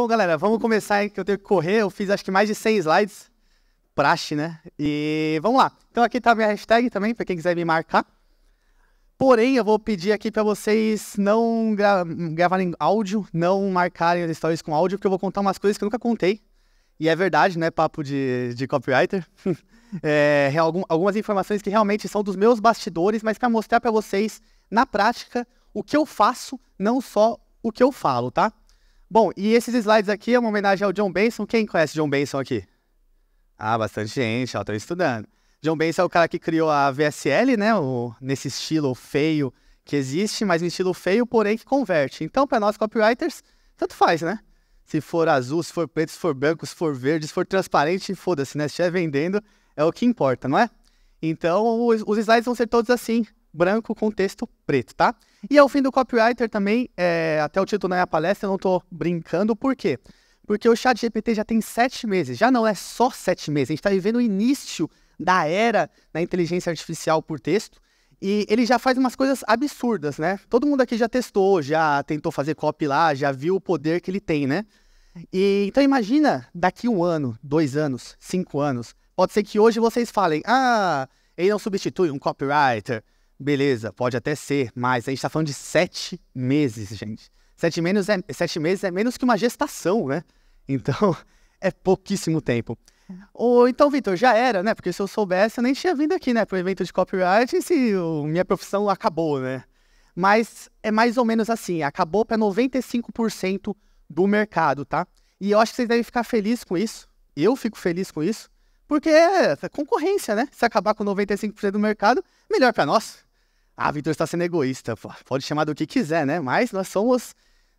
Bom, galera, vamos começar, hein, que eu tenho que correr. Eu fiz acho que mais de 100 slides. Praxe, né? E vamos lá. Então aqui tá a minha hashtag também, para quem quiser me marcar. Porém, eu vou pedir aqui para vocês não gra gravarem áudio, não marcarem as stories com áudio, porque eu vou contar umas coisas que eu nunca contei. E é verdade, né? Papo de, de copywriter. é, algum, algumas informações que realmente são dos meus bastidores, mas para mostrar para vocês, na prática, o que eu faço, não só o que eu falo, tá? Bom, e esses slides aqui é uma homenagem ao John Benson. Quem conhece John Benson aqui? Ah, bastante gente, ó, estão estudando. John Benson é o cara que criou a VSL, né? O, nesse estilo feio que existe, mas um estilo feio, porém que converte. Então, para nós copywriters, tanto faz, né? Se for azul, se for preto, se for branco, se for verde, se for transparente, foda-se, né? Se estiver vendendo, é o que importa, não é? Então, os, os slides vão ser todos assim, branco com texto preto, tá? E ao é fim do copywriter também, é, até o título na né, minha palestra, eu não estou brincando, por quê? Porque o chat GPT já tem sete meses, já não é só sete meses, a gente está vivendo o início da era da inteligência artificial por texto, e ele já faz umas coisas absurdas, né? Todo mundo aqui já testou, já tentou fazer copy lá, já viu o poder que ele tem, né? E, então imagina daqui um ano, dois anos, cinco anos. Pode ser que hoje vocês falem, ah, ele não substitui um copywriter, Beleza, pode até ser, mas a gente está falando de sete meses, gente. Sete, menos é, sete meses é menos que uma gestação, né? Então, é pouquíssimo tempo. Ou é. então, Vitor, já era, né? Porque se eu soubesse, eu nem tinha vindo aqui, né? Para o evento de copyright e se minha profissão acabou, né? Mas é mais ou menos assim, acabou para 95% do mercado, tá? E eu acho que vocês devem ficar felizes com isso. Eu fico feliz com isso, porque é concorrência, né? Se acabar com 95% do mercado, melhor para nós. Ah, Vitor está sendo egoísta. Pode chamar do que quiser, né? Mas nós somos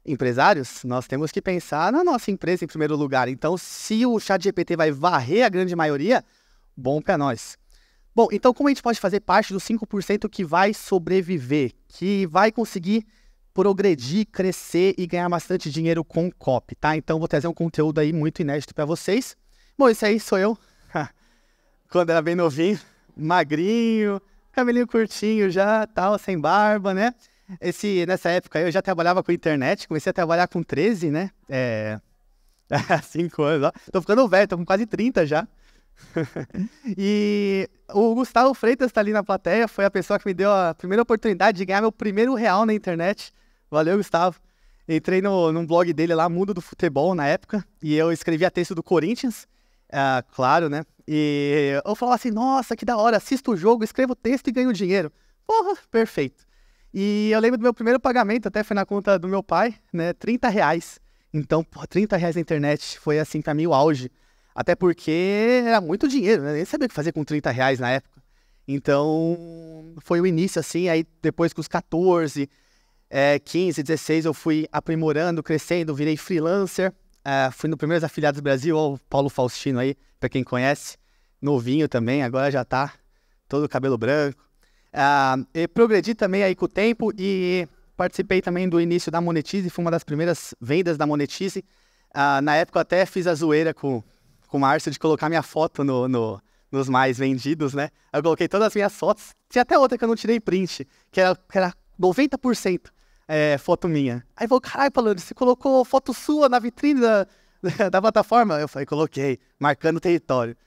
empresários, nós temos que pensar na nossa empresa em primeiro lugar. Então, se o chat GPT vai varrer a grande maioria, bom para nós. Bom, então como a gente pode fazer parte dos 5% que vai sobreviver, que vai conseguir progredir, crescer e ganhar bastante dinheiro com cop? tá? Então vou trazer um conteúdo aí muito inédito para vocês. Bom, esse aí sou eu. Quando era bem novinho, magrinho, cabelinho curtinho já, tal, sem barba, né? Esse, nessa época eu já trabalhava com internet, comecei a trabalhar com 13, né? É. Cinco anos, ó. Tô ficando velho, tô com quase 30 já. e o Gustavo Freitas tá ali na plateia, foi a pessoa que me deu a primeira oportunidade de ganhar meu primeiro real na internet. Valeu, Gustavo. Entrei no, num blog dele lá, Mundo do Futebol, na época, e eu escrevia texto do Corinthians, uh, claro, né? E eu falava assim, nossa, que da hora, assisto o jogo, escrevo texto e ganho dinheiro. Porra, perfeito. E eu lembro do meu primeiro pagamento, até foi na conta do meu pai, né? 30 reais. Então, porra, 30 reais na internet foi assim pra mim o auge. Até porque era muito dinheiro, né? Nem sabia o que fazer com 30 reais na época. Então, foi o início assim. Aí, depois com os 14, é, 15, 16, eu fui aprimorando, crescendo, virei freelancer. Ah, fui no primeiro Afiliados Brasil, o Paulo Faustino aí, para quem conhece, novinho também, agora já tá todo cabelo branco. Ah, e progredi também aí com o tempo e participei também do início da Monetize, foi uma das primeiras vendas da Monetize. Ah, na época eu até fiz a zoeira com, com o Márcio de colocar minha foto no, no, nos mais vendidos, né? Eu coloquei todas as minhas fotos, tinha até outra que eu não tirei print, que era, que era 90% é, foto minha. Aí falou, caralho, Palando, você colocou foto sua na vitrine da, da plataforma? Eu falei, coloquei, marcando território.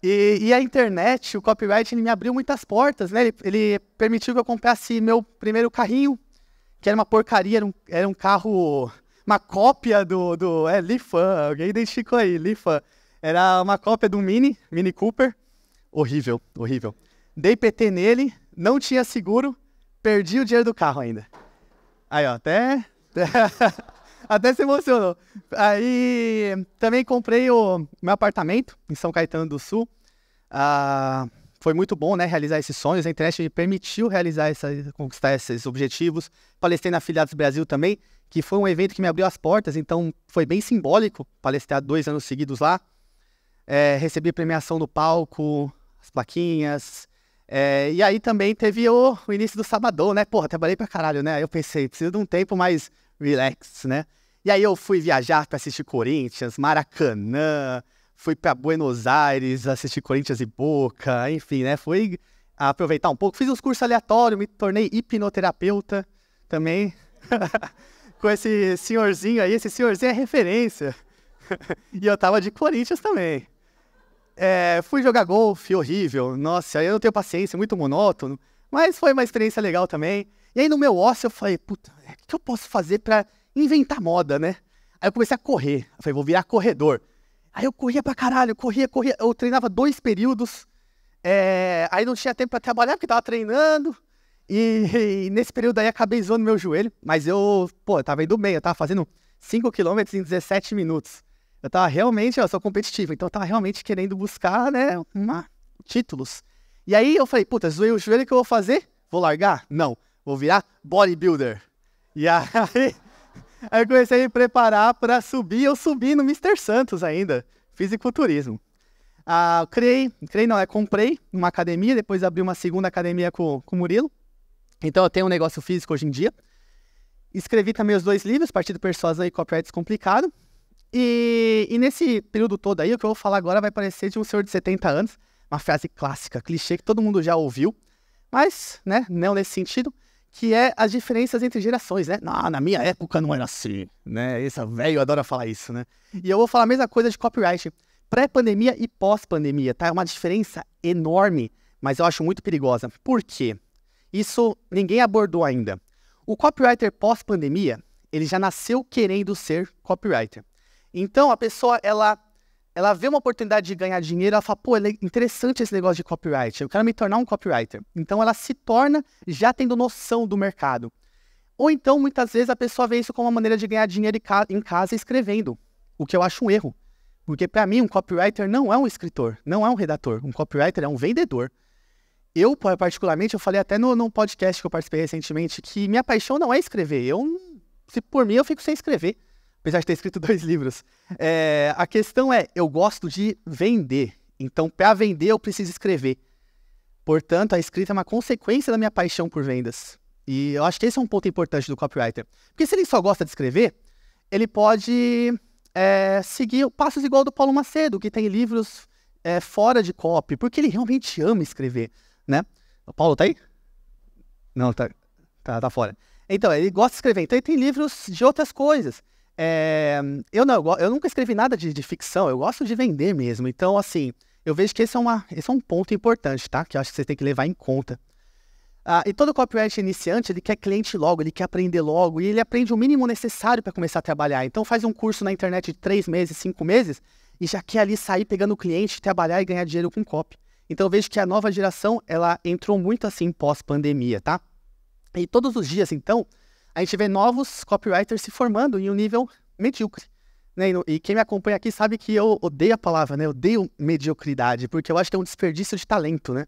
E, e, a internet, o copyright, ele me abriu muitas portas, né? Ele, ele, permitiu que eu comprasse meu primeiro carrinho, que era uma porcaria, era um, era um carro, uma cópia do, do é, Lifan, alguém identificou aí, Lifan. Era uma cópia do Mini, Mini Cooper, horrível, horrível. Dei PT nele, não tinha seguro, perdi o dinheiro do carro ainda. Aí, ó, até. até se emocionou. Aí também comprei o meu apartamento em São Caetano do Sul. Ah, foi muito bom, né, realizar esses sonhos. A internet me permitiu realizar essa, conquistar esses objetivos. Palestrei na Filiados Brasil também, que foi um evento que me abriu as portas, então foi bem simbólico palestrar dois anos seguidos lá. É, recebi premiação no palco, as plaquinhas, é, e aí também teve o, o início do sabadão, né? Porra, trabalhei pra caralho, né? Aí eu pensei, preciso de um tempo mais relax, né? E aí eu fui viajar para assistir Corinthians, Maracanã, fui para Buenos Aires assistir Corinthians e Boca, enfim, né? Fui aproveitar um pouco, fiz uns cursos aleatórios, me tornei hipnoterapeuta também. Com esse senhorzinho aí, esse senhorzinho é referência. e eu tava de Corinthians também. É, fui jogar golfe, horrível. Nossa, eu não tenho paciência, é muito monótono. Mas foi uma experiência legal também. E aí no meu ócio eu falei, puta, o que eu posso fazer para inventar moda, né? Aí eu comecei a correr. Eu falei, vou virar corredor. Aí eu corria pra caralho, corria, corria. Eu treinava dois períodos. É, aí não tinha tempo para trabalhar porque tava treinando. E, e, nesse período aí acabei zoando meu joelho. Mas eu, pô, eu tava indo bem. Eu tava fazendo 5 km em 17 minutos. Eu tava realmente, eu sou competitivo, então eu tava realmente querendo buscar, né, uma, títulos. E aí eu falei, puta, zoei o joelho, o que eu vou fazer? Vou largar? Não. Vou virar bodybuilder. E aí, aí eu comecei a me preparar para subir. Eu subi no Mr. Santos ainda, fisiculturismo. Ah, criei, criei não, é comprei uma academia, depois abri uma segunda academia com, com o Murilo. Então eu tenho um negócio físico hoje em dia. Escrevi também os dois livros, Partido Persuasão e Copyright Complicado. E, e, nesse período todo aí, o que eu vou falar agora vai parecer de um senhor de 70 anos, uma frase clássica, clichê que todo mundo já ouviu, mas, né, não nesse sentido, que é as diferenças entre gerações, né? Não, na minha época não era assim, né? Esse velho adora falar isso, né? E eu vou falar a mesma coisa de copyright, pré-pandemia e pós-pandemia, tá? É uma diferença enorme, mas eu acho muito perigosa. Por quê? Isso ninguém abordou ainda. O copywriter pós-pandemia, ele já nasceu querendo ser copywriter. Então a pessoa ela ela vê uma oportunidade de ganhar dinheiro, ela fala, pô, é interessante esse negócio de copyright, eu quero me tornar um copywriter. Então ela se torna já tendo noção do mercado. Ou então, muitas vezes, a pessoa vê isso como uma maneira de ganhar dinheiro em casa escrevendo, o que eu acho um erro. Porque, para mim, um copywriter não é um escritor, não é um redator. Um copywriter é um vendedor. Eu, particularmente, eu falei até no, num podcast que eu participei recentemente que minha paixão não é escrever. Eu, se por mim, eu fico sem escrever apesar de ter escrito dois livros. É, a questão é, eu gosto de vender. Então, para vender, eu preciso escrever. Portanto, a escrita é uma consequência da minha paixão por vendas. E eu acho que esse é um ponto importante do copywriter. Porque se ele só gosta de escrever, ele pode é, seguir passos igual do Paulo Macedo, que tem livros é, fora de copy, porque ele realmente ama escrever, né? O Paulo tá aí? Não, tá, tá, tá fora. Então, ele gosta de escrever. Então, ele tem livros de outras coisas. É, eu, não, eu nunca escrevi nada de, de, ficção, eu gosto de vender mesmo. Então, assim, eu vejo que esse é, uma, esse é um ponto importante, tá? Que eu acho que você tem que levar em conta. Ah, e todo copyright iniciante, ele quer cliente logo, ele quer aprender logo, e ele aprende o mínimo necessário para começar a trabalhar. Então, faz um curso na internet de três meses, cinco meses, e já quer ali sair pegando cliente, trabalhar e ganhar dinheiro com copy. Então, eu vejo que a nova geração, ela entrou muito assim pós-pandemia, tá? E todos os dias, então, a gente vê novos copywriters se formando em um nível medíocre. Né? E quem me acompanha aqui sabe que eu odeio a palavra, né? Eu odeio mediocridade, porque eu acho que é um desperdício de talento, né?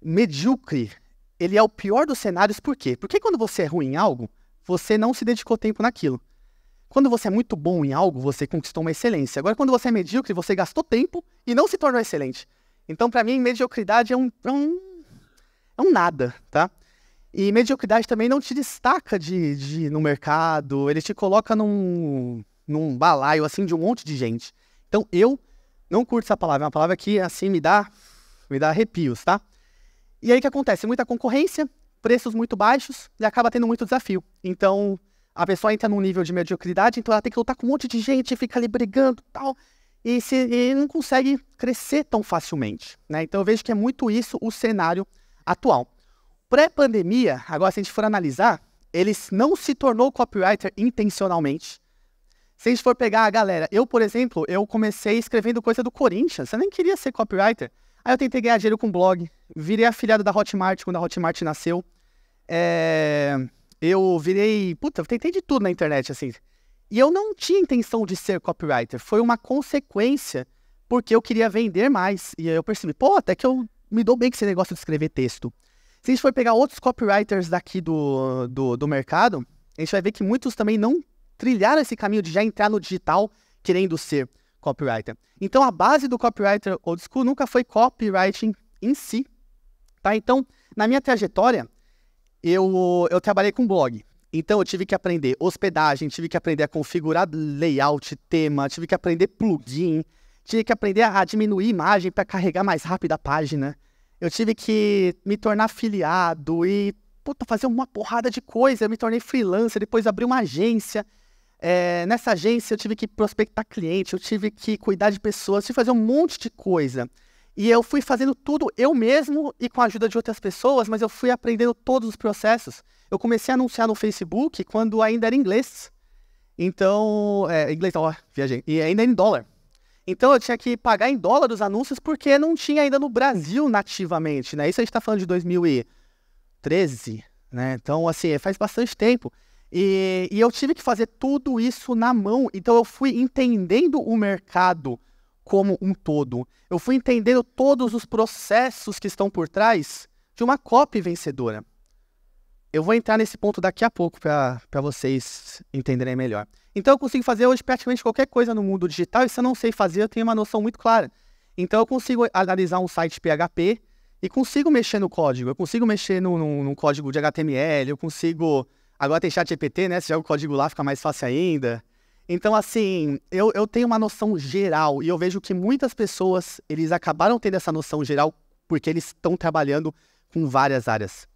Medíocre, ele é o pior dos cenários, por quê? Porque quando você é ruim em algo, você não se dedicou tempo naquilo. Quando você é muito bom em algo, você conquistou uma excelência. Agora, quando você é medíocre, você gastou tempo e não se tornou excelente. Então, para mim, mediocridade é um, é um, é um nada, tá? E mediocridade também não te destaca de, de no mercado, ele te coloca num, num balaio assim de um monte de gente. Então eu não curto essa palavra, é uma palavra que assim me dá me dá arrepios, tá? E aí o que acontece? Muita concorrência, preços muito baixos e acaba tendo muito desafio. Então a pessoa entra num nível de mediocridade, então ela tem que lutar com um monte de gente, fica ali brigando tal, e, se, e não consegue crescer tão facilmente. Né? Então eu vejo que é muito isso o cenário atual. Pré-pandemia, agora se a gente for analisar, ele não se tornou copywriter intencionalmente. Se a gente for pegar a galera, eu, por exemplo, eu comecei escrevendo coisa do Corinthians, eu nem queria ser copywriter. Aí eu tentei ganhar dinheiro com blog, virei afiliado da Hotmart quando a Hotmart nasceu. É... Eu virei. Puta, eu tentei de tudo na internet, assim. E eu não tinha intenção de ser copywriter, foi uma consequência, porque eu queria vender mais. E aí eu percebi, pô, até que eu me dou bem com esse negócio de escrever texto. Se a gente for pegar outros copywriters daqui do, do, do mercado, a gente vai ver que muitos também não trilharam esse caminho de já entrar no digital querendo ser copywriter. Então, a base do copywriter old school nunca foi copywriting em si, tá? Então, na minha trajetória, eu, eu trabalhei com blog. Então, eu tive que aprender hospedagem, tive que aprender a configurar layout, tema, tive que aprender plugin, tive que aprender a diminuir imagem para carregar mais rápido a página. Eu tive que me tornar afiliado e puta, fazer uma porrada de coisa. Eu me tornei freelancer, depois abri uma agência. É, nessa agência eu tive que prospectar cliente, eu tive que cuidar de pessoas, tive que fazer um monte de coisa. E eu fui fazendo tudo eu mesmo e com a ajuda de outras pessoas, mas eu fui aprendendo todos os processos. Eu comecei a anunciar no Facebook quando ainda era inglês. Então, é, inglês, ó, viajei. E ainda em dólar. Então eu tinha que pagar em dólar os anúncios porque não tinha ainda no Brasil nativamente, né? Isso a gente está falando de 2013, né? Então, assim, faz bastante tempo. E, e, eu tive que fazer tudo isso na mão. Então eu fui entendendo o mercado como um todo. Eu fui entendendo todos os processos que estão por trás de uma copy vencedora. Eu vou entrar nesse ponto daqui a pouco para vocês entenderem melhor. Então eu consigo fazer hoje praticamente qualquer coisa no mundo digital e se eu não sei fazer, eu tenho uma noção muito clara. Então eu consigo analisar um site PHP e consigo mexer no código. Eu consigo mexer no, no, no código de HTML, eu consigo. Agora tem chat GPT, né? Se joga o código lá, fica mais fácil ainda. Então, assim, eu, eu tenho uma noção geral e eu vejo que muitas pessoas, eles acabaram tendo essa noção geral porque eles estão trabalhando com várias áreas.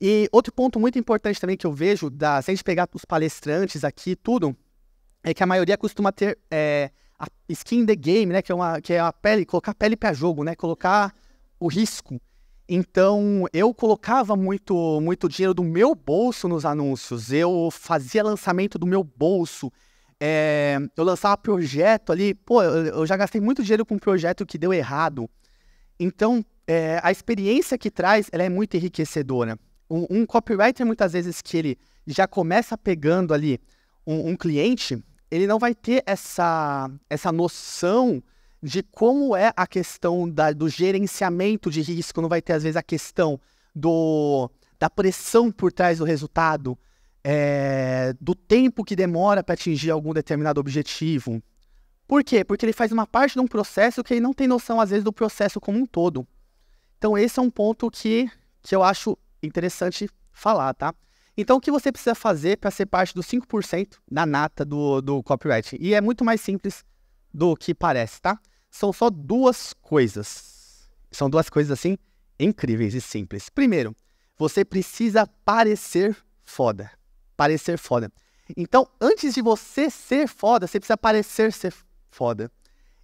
E outro ponto muito importante também que eu vejo, da, se a gente pegar os palestrantes aqui tudo, é que a maioria costuma ter é, a skin the game, né? Que é, uma, que é a pele, colocar a pele para jogo, né? Colocar o risco. Então, eu colocava muito, muito dinheiro do meu bolso nos anúncios. Eu fazia lançamento do meu bolso. É, eu lançava projeto ali. Pô, eu, já gastei muito dinheiro com um projeto que deu errado. Então, é, a experiência que traz, ela é muito enriquecedora um, um copywriter, muitas vezes, que ele já começa pegando ali um, um cliente, ele não vai ter essa, essa noção de como é a questão da, do gerenciamento de risco, não vai ter, às vezes, a questão do, da pressão por trás do resultado, é, do tempo que demora para atingir algum determinado objetivo. Por quê? Porque ele faz uma parte de um processo que ele não tem noção, às vezes, do processo como um todo. Então, esse é um ponto que, que eu acho interessante falar, tá? Então, o que você precisa fazer para ser parte dos 5% da nata do, do copyright? E é muito mais simples do que parece, tá? São só duas coisas. São duas coisas, assim, incríveis e simples. Primeiro, você precisa parecer foda. Parecer foda. Então, antes de você ser foda, você precisa parecer ser foda.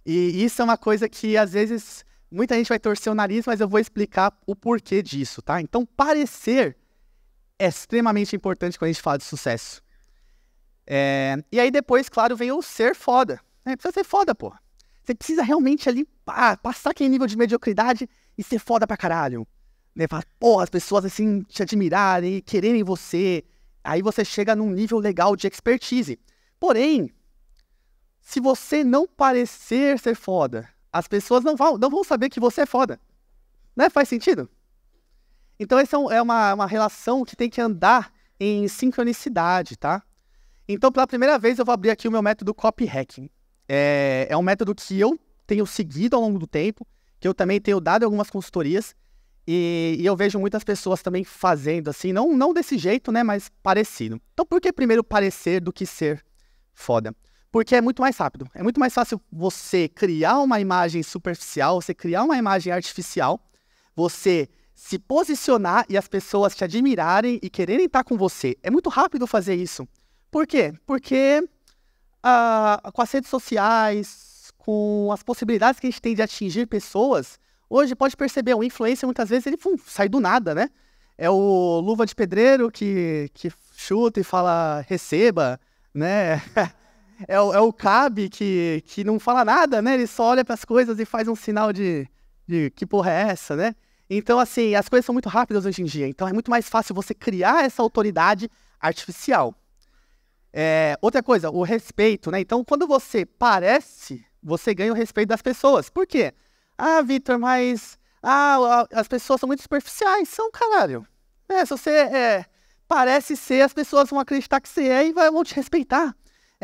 E isso é uma coisa que, às vezes, Muita gente vai torcer o nariz, mas eu vou explicar o porquê disso, tá? Então, parecer é extremamente importante quando a gente fala de sucesso. É... E aí depois, claro, vem o ser foda. Né? Precisa ser foda, pô. Você precisa realmente ali passar aquele nível de mediocridade e ser foda pra caralho. Né? pô, as pessoas assim te admirarem, quererem você. Aí você chega num nível legal de expertise. Porém, se você não parecer ser foda, as pessoas não vão, não vão saber que você é foda. Né? Faz sentido? Então, essa é, é uma, uma relação que tem que andar em sincronicidade, tá? Então, pela primeira vez, eu vou abrir aqui o meu método copy hacking. É, é um método que eu tenho seguido ao longo do tempo, que eu também tenho dado algumas consultorias, e, e, eu vejo muitas pessoas também fazendo assim, não, não desse jeito, né, mas parecido. Então, por que primeiro parecer do que ser foda? porque é muito mais rápido. É muito mais fácil você criar uma imagem superficial, você criar uma imagem artificial, você se posicionar e as pessoas te admirarem e quererem estar com você. É muito rápido fazer isso. Por quê? Porque ah, com as redes sociais, com as possibilidades que a gente tem de atingir pessoas, hoje pode perceber, o influencer muitas vezes ele pum, sai do nada, né? É o luva de pedreiro que, que chuta e fala receba, né? é o, é o que, que não fala nada, né? Ele só olha para as coisas e faz um sinal de, de que porra é essa, né? Então, assim, as coisas são muito rápidas hoje em dia. Então, é muito mais fácil você criar essa autoridade artificial. É, outra coisa, o respeito, né? Então, quando você parece, você ganha o respeito das pessoas. Por quê? Ah, Vitor, mas ah, as pessoas são muito superficiais. São, caralho. É, se você é, parece ser, as pessoas vão acreditar que você é e vão te respeitar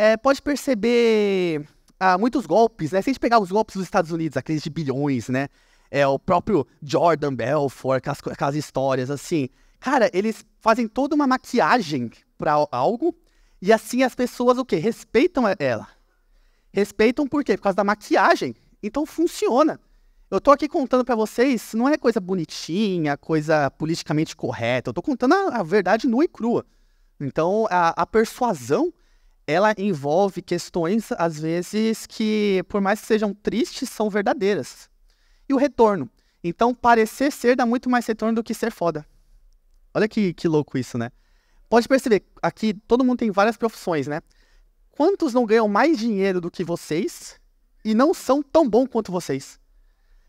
é, pode perceber ah, muitos golpes, né? Se a gente pegar os golpes dos Estados Unidos, aqueles de bilhões, né? É, o próprio Jordan Belfort, aquelas, aquelas histórias assim. Cara, eles fazem toda uma maquiagem para algo e assim as pessoas o quê? Respeitam ela. Respeitam por quê? Por causa da maquiagem. Então funciona. Eu tô aqui contando para vocês, não é coisa bonitinha, coisa politicamente correta. Eu tô contando a, a verdade nua e crua. Então a, a persuasão ela envolve questões, às vezes, que, por mais que sejam tristes, são verdadeiras. E o retorno. Então, parecer ser dá muito mais retorno do que ser foda. Olha que, que louco isso, né? Pode perceber, aqui todo mundo tem várias profissões, né? Quantos não ganham mais dinheiro do que vocês e não são tão bom quanto vocês?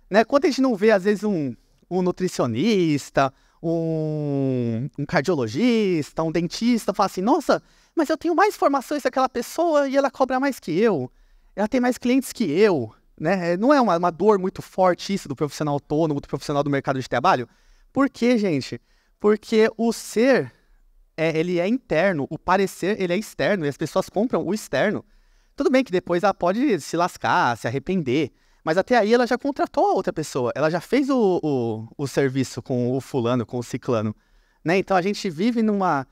Né? Quanto a gente não vê, às vezes, um, um nutricionista, um, um, cardiologista, um dentista, fala assim, nossa, mas eu tenho mais informações daquela pessoa e ela cobra mais que eu. Ela tem mais clientes que eu. Né? É, não é uma, uma dor muito forte isso do profissional autônomo, do profissional do mercado de trabalho? Por quê, gente? Porque o ser, é, ele é interno, o parecer, ele é externo, e as pessoas compram o externo. Tudo bem que depois ela pode se lascar, se arrepender, mas até aí ela já contratou a outra pessoa, ela já fez o, o, o serviço com o fulano, com o ciclano. Né? Então a gente vive numa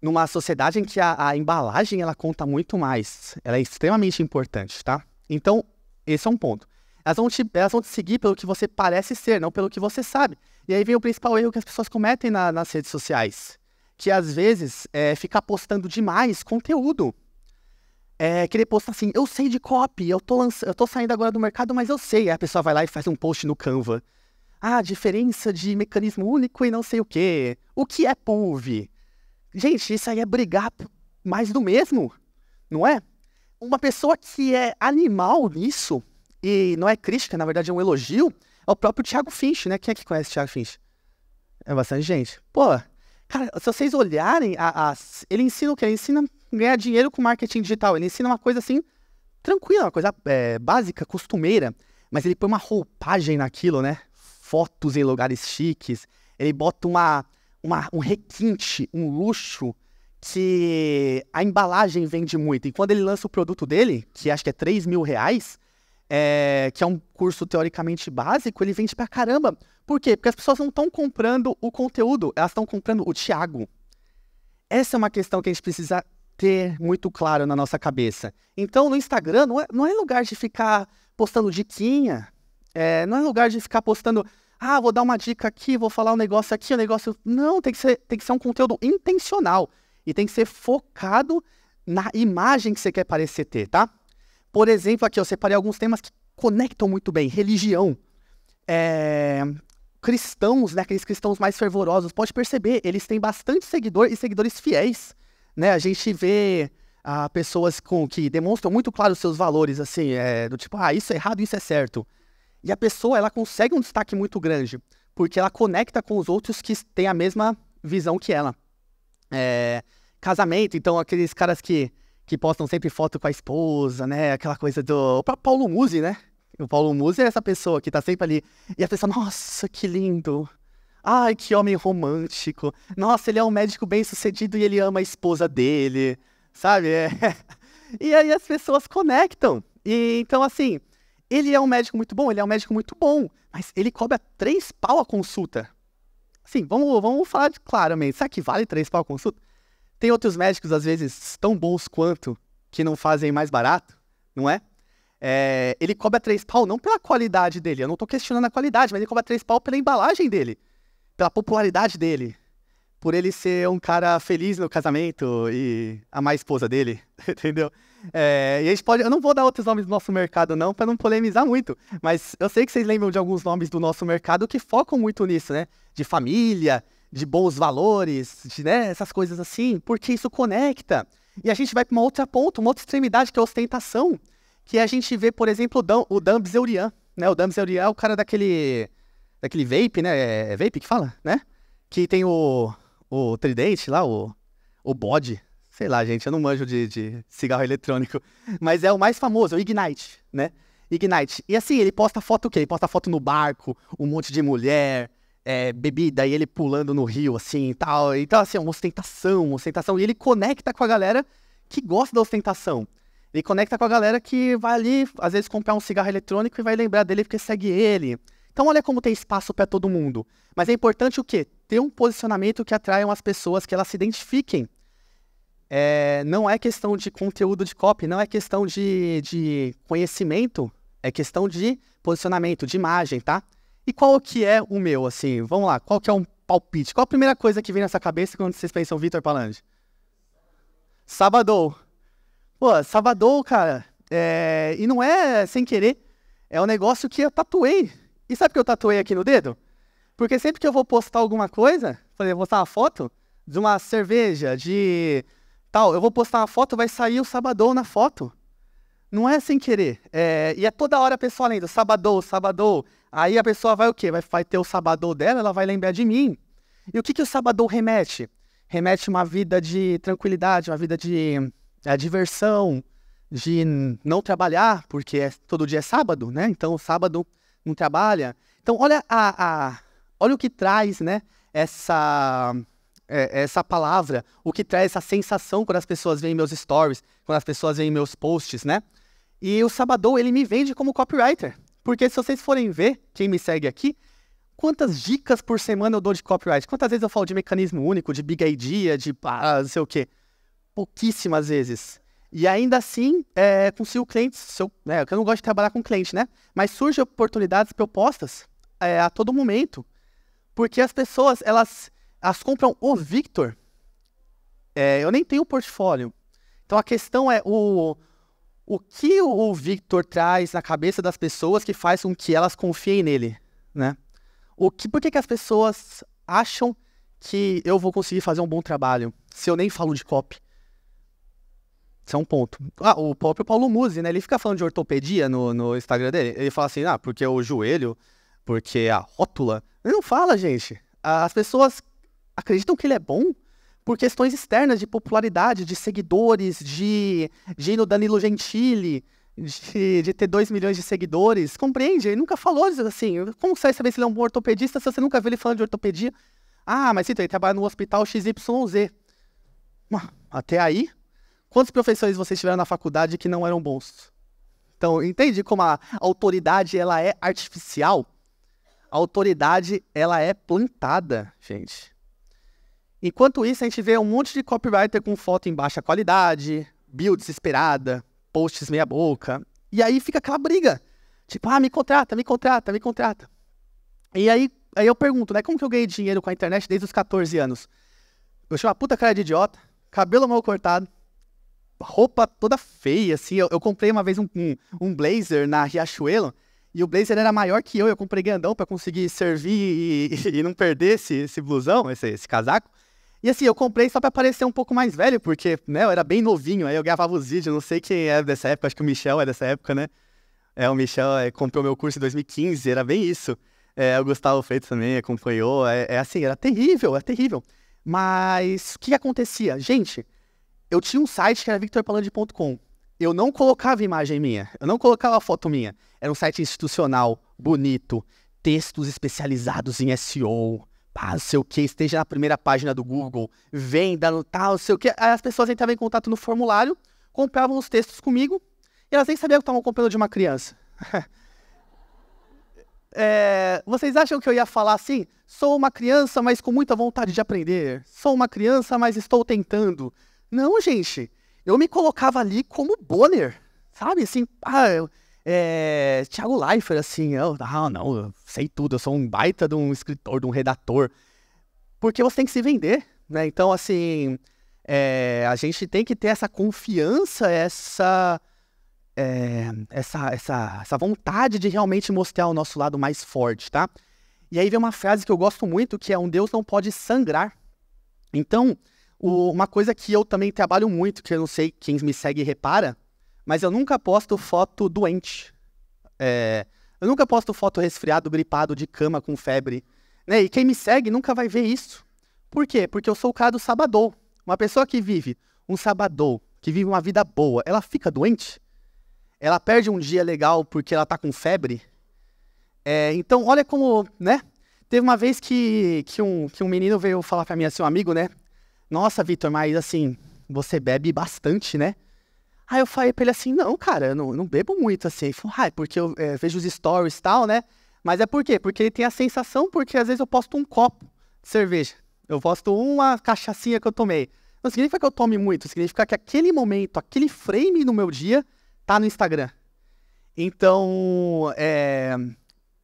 numa sociedade em que a, a, embalagem ela conta muito mais, ela é extremamente importante, tá? Então, esse é um ponto. Elas vão, te, elas vão te seguir pelo que você parece ser, não pelo que você sabe. E aí vem o principal erro que as pessoas cometem na, nas redes sociais, que às vezes é ficar postando demais conteúdo. É, querer postar assim, eu sei de copy, eu tô, lança, eu tô saindo agora do mercado, mas eu sei. Aí a pessoa vai lá e faz um post no Canva. Ah, diferença de mecanismo único e não sei o quê. O que é PUV? Gente, isso aí é brigar mais do mesmo, não é? Uma pessoa que é animal nisso, e não é crítica, na verdade é um elogio, é o próprio Thiago Finch, né? Quem é que conhece o Thiago Finch? É bastante gente. Pô, cara, se vocês olharem, a, a, ele ensina o quê? Ele ensina ganhar dinheiro com marketing digital. Ele ensina uma coisa assim, tranquila, uma coisa é, básica, costumeira. Mas ele põe uma roupagem naquilo, né? Fotos em lugares chiques. Ele bota uma uma, um requinte, um luxo que a embalagem vende muito. E quando ele lança o produto dele, que acho que é 3 mil reais, é, que é um curso teoricamente básico, ele vende pra caramba. Por quê? Porque as pessoas não estão comprando o conteúdo, elas estão comprando o Tiago. Essa é uma questão que a gente precisa ter muito claro na nossa cabeça. Então, no Instagram, não é, não é lugar de ficar postando diquinha, é, não é lugar de ficar postando ah, vou dar uma dica aqui, vou falar um negócio aqui, um negócio. Não, tem que ser, tem que ser um conteúdo intencional e tem que ser focado na imagem que você quer parecer ter, tá? Por exemplo, aqui eu separei alguns temas que conectam muito bem. Religião. É... Cristãos, né? Aqueles cristãos mais fervorosos. Pode perceber, eles têm bastante seguidor e seguidores fiéis, né? A gente vê ah, pessoas com que demonstram muito claro os seus valores, assim, é, do tipo, ah, isso é errado, isso é certo. E a pessoa, ela consegue um destaque muito grande, porque ela conecta com os outros que têm a mesma visão que ela. É, casamento, então, aqueles caras que, que postam sempre foto com a esposa, né? Aquela coisa do. O Paulo Musi, né? O Paulo Musi é essa pessoa que tá sempre ali. E a pessoa, nossa, que lindo! Ai, que homem romântico! Nossa, ele é um médico bem sucedido e ele ama a esposa dele, sabe? É. E aí as pessoas conectam. E então, assim, ele é um médico muito bom, ele é um médico muito bom, mas ele cobra três pau a consulta. Assim, vamos, vamos falar claramente. Será que vale três pau a consulta? Tem outros médicos, às vezes, tão bons quanto, que não fazem mais barato, não é? é ele cobra três pau não pela qualidade dele, eu não estou questionando a qualidade, mas ele cobra três pau pela embalagem dele, pela popularidade dele, por ele ser um cara feliz no casamento e amar a esposa dele, entendeu? É, e a gente pode. Eu não vou dar outros nomes do nosso mercado, não, para não polemizar muito. Mas eu sei que vocês lembram de alguns nomes do nosso mercado que focam muito nisso, né? De família, de bons valores, de, né? Essas coisas assim, porque isso conecta. E a gente vai para uma outra ponta, uma outra extremidade, que é a ostentação. Que a gente vê, por exemplo, o Dan, o Dan né? O Dan Bizeurian é o cara daquele. Daquele vape, né? É, é vape que fala, né? Que tem o. O tridente lá, o. O bode, Sei lá, gente, eu não manjo de, de cigarro eletrônico. Mas é o mais famoso, é o Ignite, né? Ignite. E assim, ele posta foto o quê? Ele posta foto no barco, um monte de mulher, é, bebida, e ele pulando no rio, assim, e tal. Então, assim, é uma ostentação, uma ostentação. E ele conecta com a galera que gosta da ostentação. Ele conecta com a galera que vai ali, às vezes, comprar um cigarro eletrônico e vai lembrar dele porque segue ele. Então, olha como tem espaço para todo mundo. Mas é importante o quê? Ter um posicionamento que atraiam as pessoas, que elas se identifiquem é, não é questão de conteúdo de copy, não é questão de, de conhecimento, é questão de posicionamento, de imagem, tá? E qual que é o meu, assim? Vamos lá, qual que é um palpite? Qual a primeira coisa que vem nessa cabeça quando vocês pensam Vitor Palange? Sabadou. Pô, Sabadou, cara, é... e não é sem querer, é um negócio que eu tatuei. E sabe o que eu tatuei aqui no dedo? Porque sempre que eu vou postar alguma coisa, por exemplo, postar uma foto de uma cerveja, de tal, eu vou postar uma foto, vai sair o sabadão na foto. Não é sem querer. É, e é toda hora a pessoa lendo, sabadão, sabadão. Aí a pessoa vai o quê? Vai, vai ter o sabadão dela, ela vai lembrar de mim. E o que, que o sabadão remete? Remete uma vida de tranquilidade, uma vida de é, diversão, de não trabalhar, porque é, todo dia é sábado, né? Então sábado não trabalha. Então olha a, a olha o que traz, né? Essa é, é, essa palavra, o que traz essa sensação quando as pessoas veem meus stories, quando as pessoas veem meus posts, né? E o Sabadão ele me vende como copywriter. Porque se vocês forem ver, quem me segue aqui, quantas dicas por semana eu dou de copyright? Quantas vezes eu falo de mecanismo único, de big idea, de ah, não sei o quê? Pouquíssimas vezes. E ainda assim, é, consigo clientes, se eu, é, eu não gosto de trabalhar com cliente, né? Mas surgem oportunidades propostas é, a todo momento. Porque as pessoas, elas elas compram o Victor. É, eu nem tenho o portfólio. Então a questão é o, o que o Victor traz na cabeça das pessoas que faz com que elas confiem nele, né? O que, por que, que as pessoas acham que eu vou conseguir fazer um bom trabalho se eu nem falo de copy? Isso é um ponto. Ah, o próprio Paulo Musi, né? Ele fica falando de ortopedia no, no Instagram dele. Ele fala assim, ah, porque o joelho, porque a rótula. Ele não fala, gente. As pessoas acreditam que ele é bom por questões externas de popularidade, de seguidores, de, de ir no Danilo Gentili, de, de ter 2 milhões de seguidores. Compreende? Ele nunca falou assim. Como você vai saber se ele é um bom ortopedista se você nunca viu ele falando de ortopedia? Ah, mas sim, ele trabalha no hospital XYZ. Até aí, quantos professores vocês tiveram na faculdade que não eram bons? Então, entende como a autoridade ela é artificial? A autoridade ela é plantada, gente. Enquanto isso, a gente vê um monte de copywriter com foto em baixa qualidade, build desesperada, posts meia boca. E aí fica aquela briga. Tipo, ah, me contrata, me contrata, me contrata. E aí, aí eu pergunto, né, como que eu ganhei dinheiro com a internet desde os 14 anos? Eu tinha uma puta cara de idiota, cabelo mal cortado, roupa toda feia, assim. Eu, eu comprei uma vez um, um, um, blazer na Riachuelo, e o blazer era maior que eu, eu comprei grandão para conseguir servir e, e, e, não perder esse, esse blusão, esse, esse casaco. E assim, eu comprei só pra parecer um pouco mais velho, porque, né, eu era bem novinho, aí eu gravava os vídeos, não sei quem é dessa época, acho que o Michel é dessa época, né? É, o Michel é, comprou meu curso em 2015, era bem isso. É, o Gustavo Freitas também acompanhou, é, é assim, era terrível, era é terrível. Mas o que, acontecia? Gente, eu tinha um site que era victorpalandi.com. Eu não colocava imagem minha, eu não colocava foto minha. Era um site institucional, bonito, textos especializados em SEO, ah, não sei o que, esteja na primeira página do Google, venda, tal, não sei o que. as pessoas entravam em contato no formulário, compravam os textos comigo, e elas nem sabiam que estavam comprando de uma criança. é, vocês acham que eu ia falar assim? Sou uma criança, mas com muita vontade de aprender. Sou uma criança, mas estou tentando. Não, gente. Eu me colocava ali como Bonner, sabe? Assim, ah, é, Thiago Leifert, assim, eu, ah, não, eu sei tudo, eu sou um baita de um escritor, de um redator. Porque você tem que se vender, né? Então, assim, é, a gente tem que ter essa confiança, essa, é, essa, essa, essa vontade de realmente mostrar o nosso lado mais forte, tá? E aí vem uma frase que eu gosto muito, que é um Deus não pode sangrar. Então, o, uma coisa que eu também trabalho muito, que eu não sei quem me segue repara, mas eu nunca posto foto doente. É, eu nunca posto foto resfriado, gripado, de cama, com febre. Né? E quem me segue nunca vai ver isso. Por quê? Porque eu sou o cara do sabadou. Uma pessoa que vive um sabadou, que vive uma vida boa, ela fica doente? Ela perde um dia legal porque ela tá com febre? É, então, olha como, né? Teve uma vez que, que, um, que um menino veio falar para mim assim, um amigo, né? Nossa, Vitor, mas assim, você bebe bastante, né? Aí eu falei pra ele assim, não, cara, eu não, eu não bebo muito assim. Ele falou, ah, é porque eu é, vejo os stories e tal, né? Mas é por quê? Porque ele tem a sensação, porque às vezes eu posto um copo de cerveja. Eu posto uma cachaçinha que eu tomei. Não significa que eu tome muito, significa que aquele momento, aquele frame no meu dia tá no Instagram. Então, é...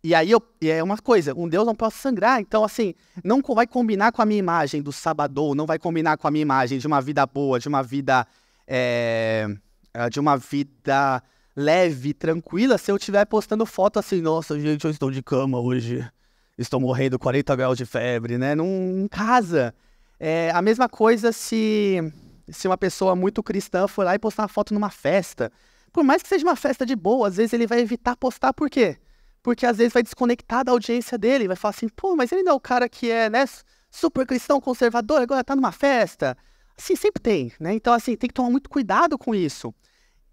E aí eu... e é uma coisa, um Deus não pode sangrar, então assim, não vai combinar com a minha imagem do sabadão, não vai combinar com a minha imagem de uma vida boa, de uma vida... É é, de uma vida leve, tranquila, se eu estiver postando foto assim, nossa, gente, eu estou de cama hoje, estou morrendo 40 graus de febre, né? Não casa. É a mesma coisa se, se uma pessoa muito cristã for lá e postar uma foto numa festa. Por mais que seja uma festa de boa, às vezes ele vai evitar postar, por quê? Porque às vezes vai desconectar da audiência dele, vai falar assim, pô, mas ele não é o cara que é, né, super cristão conservador, agora tá numa festa. Assim, sempre tem, né? Então, assim, tem que tomar muito cuidado com isso.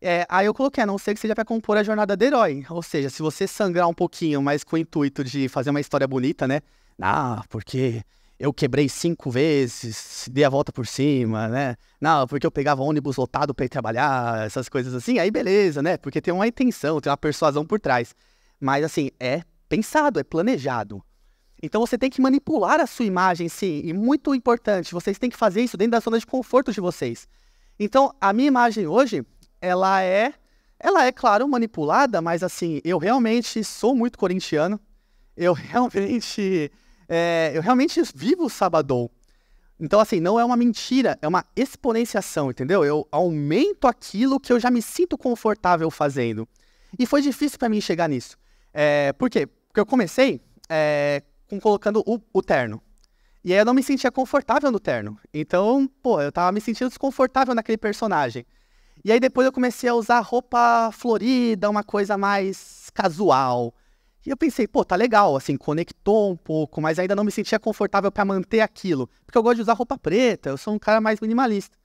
É, aí eu coloquei, a não ser que seja para compor a jornada do herói. Ou seja, se você sangrar um pouquinho, mas com o intuito de fazer uma história bonita, né? Ah, porque eu quebrei cinco vezes, dei a volta por cima, né? Não, porque eu pegava ônibus lotado para ir trabalhar, essas coisas assim. Aí beleza, né? Porque tem uma intenção, tem uma persuasão por trás. Mas assim, é pensado, é planejado. Então você tem que manipular a sua imagem, sim, e muito importante, vocês têm que fazer isso dentro da zona de conforto de vocês. Então, a minha imagem hoje, ela é, ela é claro manipulada, mas assim, eu realmente sou muito corintiano. Eu realmente, é, eu realmente vivo o Sabadão. Então, assim, não é uma mentira, é uma exponenciação, entendeu? Eu aumento aquilo que eu já me sinto confortável fazendo. E foi difícil para mim chegar nisso. É, por quê? Porque eu comecei é, com colocando o, o terno. E aí eu não me sentia confortável no terno. Então, pô, eu tava me sentindo desconfortável naquele personagem. E aí depois eu comecei a usar roupa florida, uma coisa mais casual. E eu pensei, pô, tá legal, assim, conectou um pouco, mas ainda não me sentia confortável para manter aquilo. Porque eu gosto de usar roupa preta, eu sou um cara mais minimalista.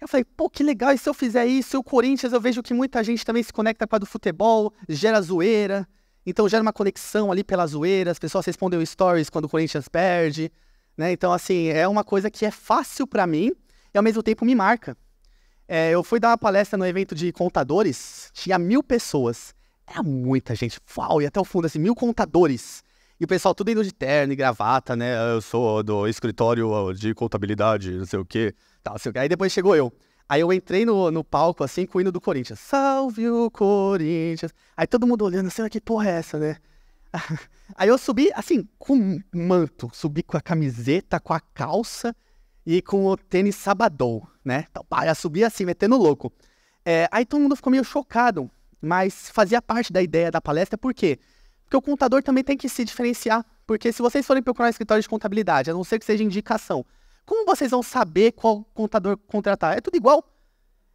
Eu falei, pô, que legal, e se eu fizer isso, e o Corinthians, eu vejo que muita gente também se conecta com a do futebol, gera zoeira. Então gera uma conexão ali pelas zoeiras, as pessoas respondem stories quando o Corinthians perde, né? Então, assim, é uma coisa que é fácil para mim e ao mesmo tempo me marca. É, eu fui dar uma palestra no evento de contadores, tinha mil pessoas. Era muita gente, uau, e até o fundo, assim, mil contadores. E o pessoal tudo indo de terno e gravata, né? Ah, eu sou do escritório de contabilidade, não sei o quê. Tá, assim, aí depois chegou eu. Aí eu entrei no, no palco, assim, com o hino do Corinthians. Salve o Corinthians. Aí todo mundo olhando assim, ah, que porra é essa, né? Aí eu subi, assim, com manto. Subi com a camiseta, com a calça e com o tênis sabadão, né? Então, pá, eu subi assim, metendo louco. É, aí todo mundo ficou meio chocado, mas fazia parte da ideia da palestra, por quê? Porque o contador também tem que se diferenciar. Porque se vocês forem procurar um escritório de contabilidade, a não ser que seja indicação, como vocês vão saber qual contador contratar? É tudo igual.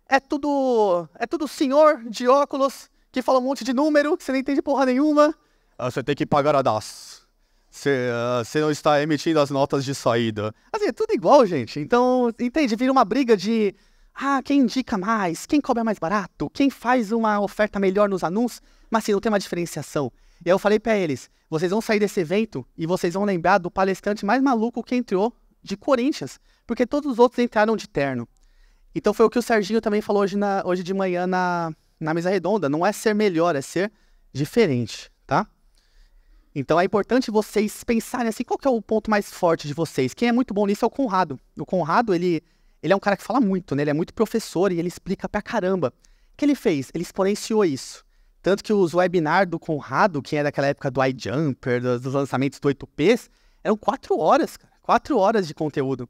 É tudo, é tudo senhor de óculos que fala um monte de número que você não entende porra nenhuma. Ah, você tem que pagar a DAS. Você, ah, você não está emitindo as notas de saída. Assim, é tudo igual, gente. Então, entende? Vira uma briga de ah, quem indica mais, quem cobra mais barato, quem faz uma oferta melhor nos anúncios, mas assim, não tem uma diferenciação. E aí eu falei para eles, vocês vão sair desse evento e vocês vão lembrar do palestrante mais maluco que entrou de Corinthians, porque todos os outros entraram de terno. Então foi o que o Serginho também falou hoje, na, hoje de manhã na, na mesa redonda. Não é ser melhor, é ser diferente, tá? Então é importante vocês pensarem assim, qual que é o ponto mais forte de vocês? Quem é muito bom nisso é o Conrado. O Conrado, ele, ele é um cara que fala muito, né? Ele é muito professor e ele explica pra caramba. O que ele fez? Ele exponenciou isso. Tanto que os webinars do Conrado, que é daquela época do iJumper, dos, dos lançamentos do 8Ps, eram quatro horas, cara quatro horas de conteúdo.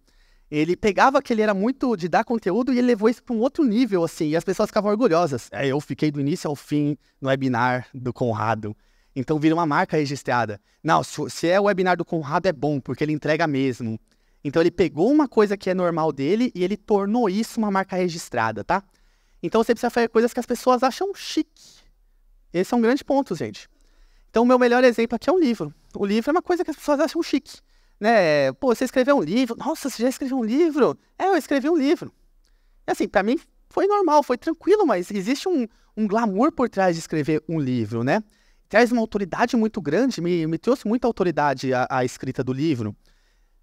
Ele pegava que ele era muito de dar conteúdo e ele levou isso para um outro nível, assim, e as pessoas ficavam orgulhosas. É, eu fiquei do início ao fim no webinar do Conrado. Então vira uma marca registrada. Não, se é o webinar do Conrado é bom, porque ele entrega mesmo. Então ele pegou uma coisa que é normal dele e ele tornou isso uma marca registrada, tá? Então você precisa fazer coisas que as pessoas acham chique. Esse é um grande ponto, gente. Então o meu melhor exemplo aqui é um livro. O livro é uma coisa que as pessoas acham chique né? Pô, você escreveu um livro. Nossa, você já escreveu um livro? É, eu escrevi um livro. E assim, para mim foi normal, foi tranquilo, mas existe um, um glamour por trás de escrever um livro, né? Traz uma autoridade muito grande, me, me trouxe muita autoridade a, a escrita do livro.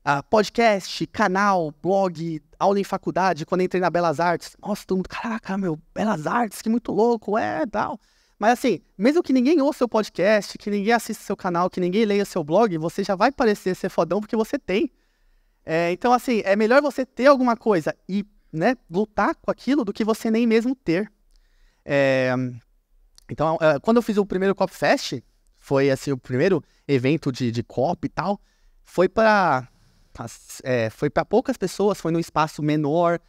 A ah, podcast, canal, blog, aula em faculdade, quando entrei na Belas Artes. Nossa, todo mundo, caraca, meu, Belas Artes, que muito louco, é, tal. Mas assim, mesmo que ninguém ouça o seu podcast, que ninguém assista o seu canal, que ninguém leia seu blog, você já vai parecer ser fodão porque você tem. É, então, assim, é melhor você ter alguma coisa e né, lutar com aquilo do que você nem mesmo ter. É, então, é, quando eu fiz o primeiro Cop Fest, foi assim, o primeiro evento de, de Cop e tal, foi para é, foi para poucas pessoas, foi num espaço menor,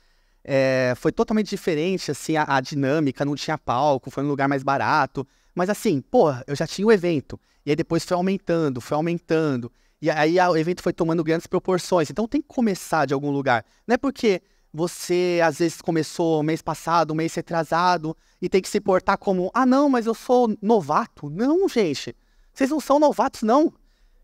é, foi totalmente diferente, assim, a, a, dinâmica, não tinha palco, foi um lugar mais barato. Mas assim, pô, eu já tinha o evento. E aí depois foi aumentando, foi aumentando. E aí a, o evento foi tomando grandes proporções. Então tem que começar de algum lugar. Não é porque você, às vezes, começou mês passado, mês retrasado, e tem que se portar como, ah, não, mas eu sou novato. Não, gente. Vocês não são novatos, não.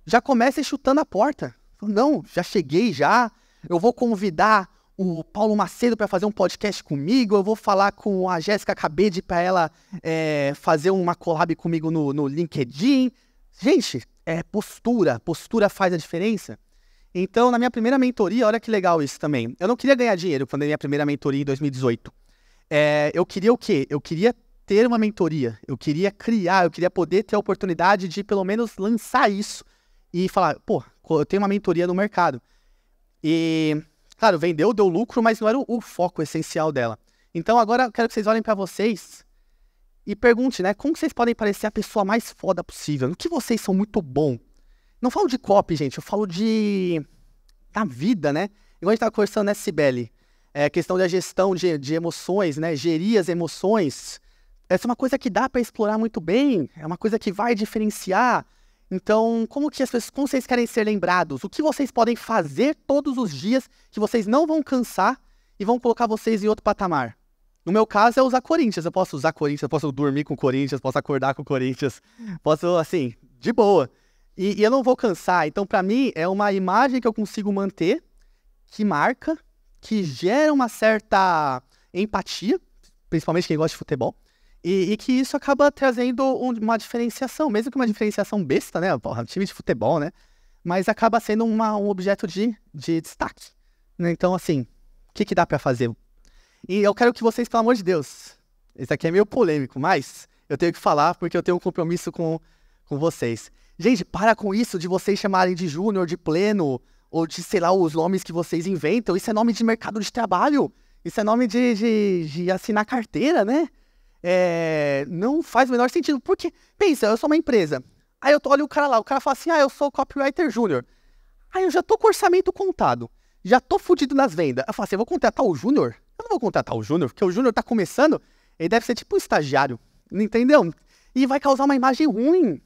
Já comecem chutando a porta. Não, já cheguei já. Eu vou convidar o Paulo Macedo para fazer um podcast comigo, eu vou falar com a Jéssica Cabede para ela é, fazer uma collab comigo no, no LinkedIn. Gente, é postura, postura faz a diferença. Então, na minha primeira mentoria, olha que legal isso também. Eu não queria ganhar dinheiro quando minha primeira mentoria em 2018. É, eu queria o quê? Eu queria ter uma mentoria, eu queria criar, eu queria poder ter a oportunidade de pelo menos lançar isso e falar, pô, eu tenho uma mentoria no mercado. E Claro, vendeu, deu lucro, mas não era o, o foco essencial dela. Então agora eu quero que vocês olhem para vocês e pergunte, né? Como vocês podem parecer a pessoa mais foda possível? No que vocês são muito bom? Não falo de copy, gente, eu falo de. da vida, né? Igual a gente tava conversando, né, Sibeli? É, questão da gestão de, de emoções, né? Gerir as emoções. Essa é uma coisa que dá para explorar muito bem, é uma coisa que vai diferenciar. Então, como que as pessoas, como vocês querem ser lembrados? O que vocês podem fazer todos os dias que vocês não vão cansar e vão colocar vocês em outro patamar? No meu caso é usar Corinthians. Eu posso usar Corinthians, eu posso dormir com Corinthians, posso acordar com Corinthians, posso assim, de boa. E, e eu não vou cansar. Então, para mim é uma imagem que eu consigo manter, que marca, que gera uma certa empatia, principalmente quem gosta de futebol. E, e, que isso acaba trazendo uma diferenciação, mesmo que uma diferenciação besta, né? Porra, time de futebol, né? Mas acaba sendo uma, um objeto de, de destaque. Né? Então, assim, o que, que dá para fazer? E eu quero que vocês, pelo amor de Deus, isso aqui é meio polêmico, mas eu tenho que falar porque eu tenho um compromisso com, com vocês. Gente, para com isso de vocês chamarem de júnior, de pleno, ou de, sei lá, os nomes que vocês inventam. Isso é nome de mercado de trabalho. Isso é nome de, de, de assinar carteira, né? É, não faz o menor sentido. Porque, pensa, eu sou uma empresa. Aí eu olho o cara lá, o cara fala assim: ah, eu sou copywriter júnior. Aí eu já tô com orçamento contado. Já tô fudido nas vendas. Eu falo assim: eu vou contratar o júnior? Eu não vou contratar o júnior, porque o júnior tá começando. Ele deve ser tipo um estagiário. Entendeu? E vai causar uma imagem ruim.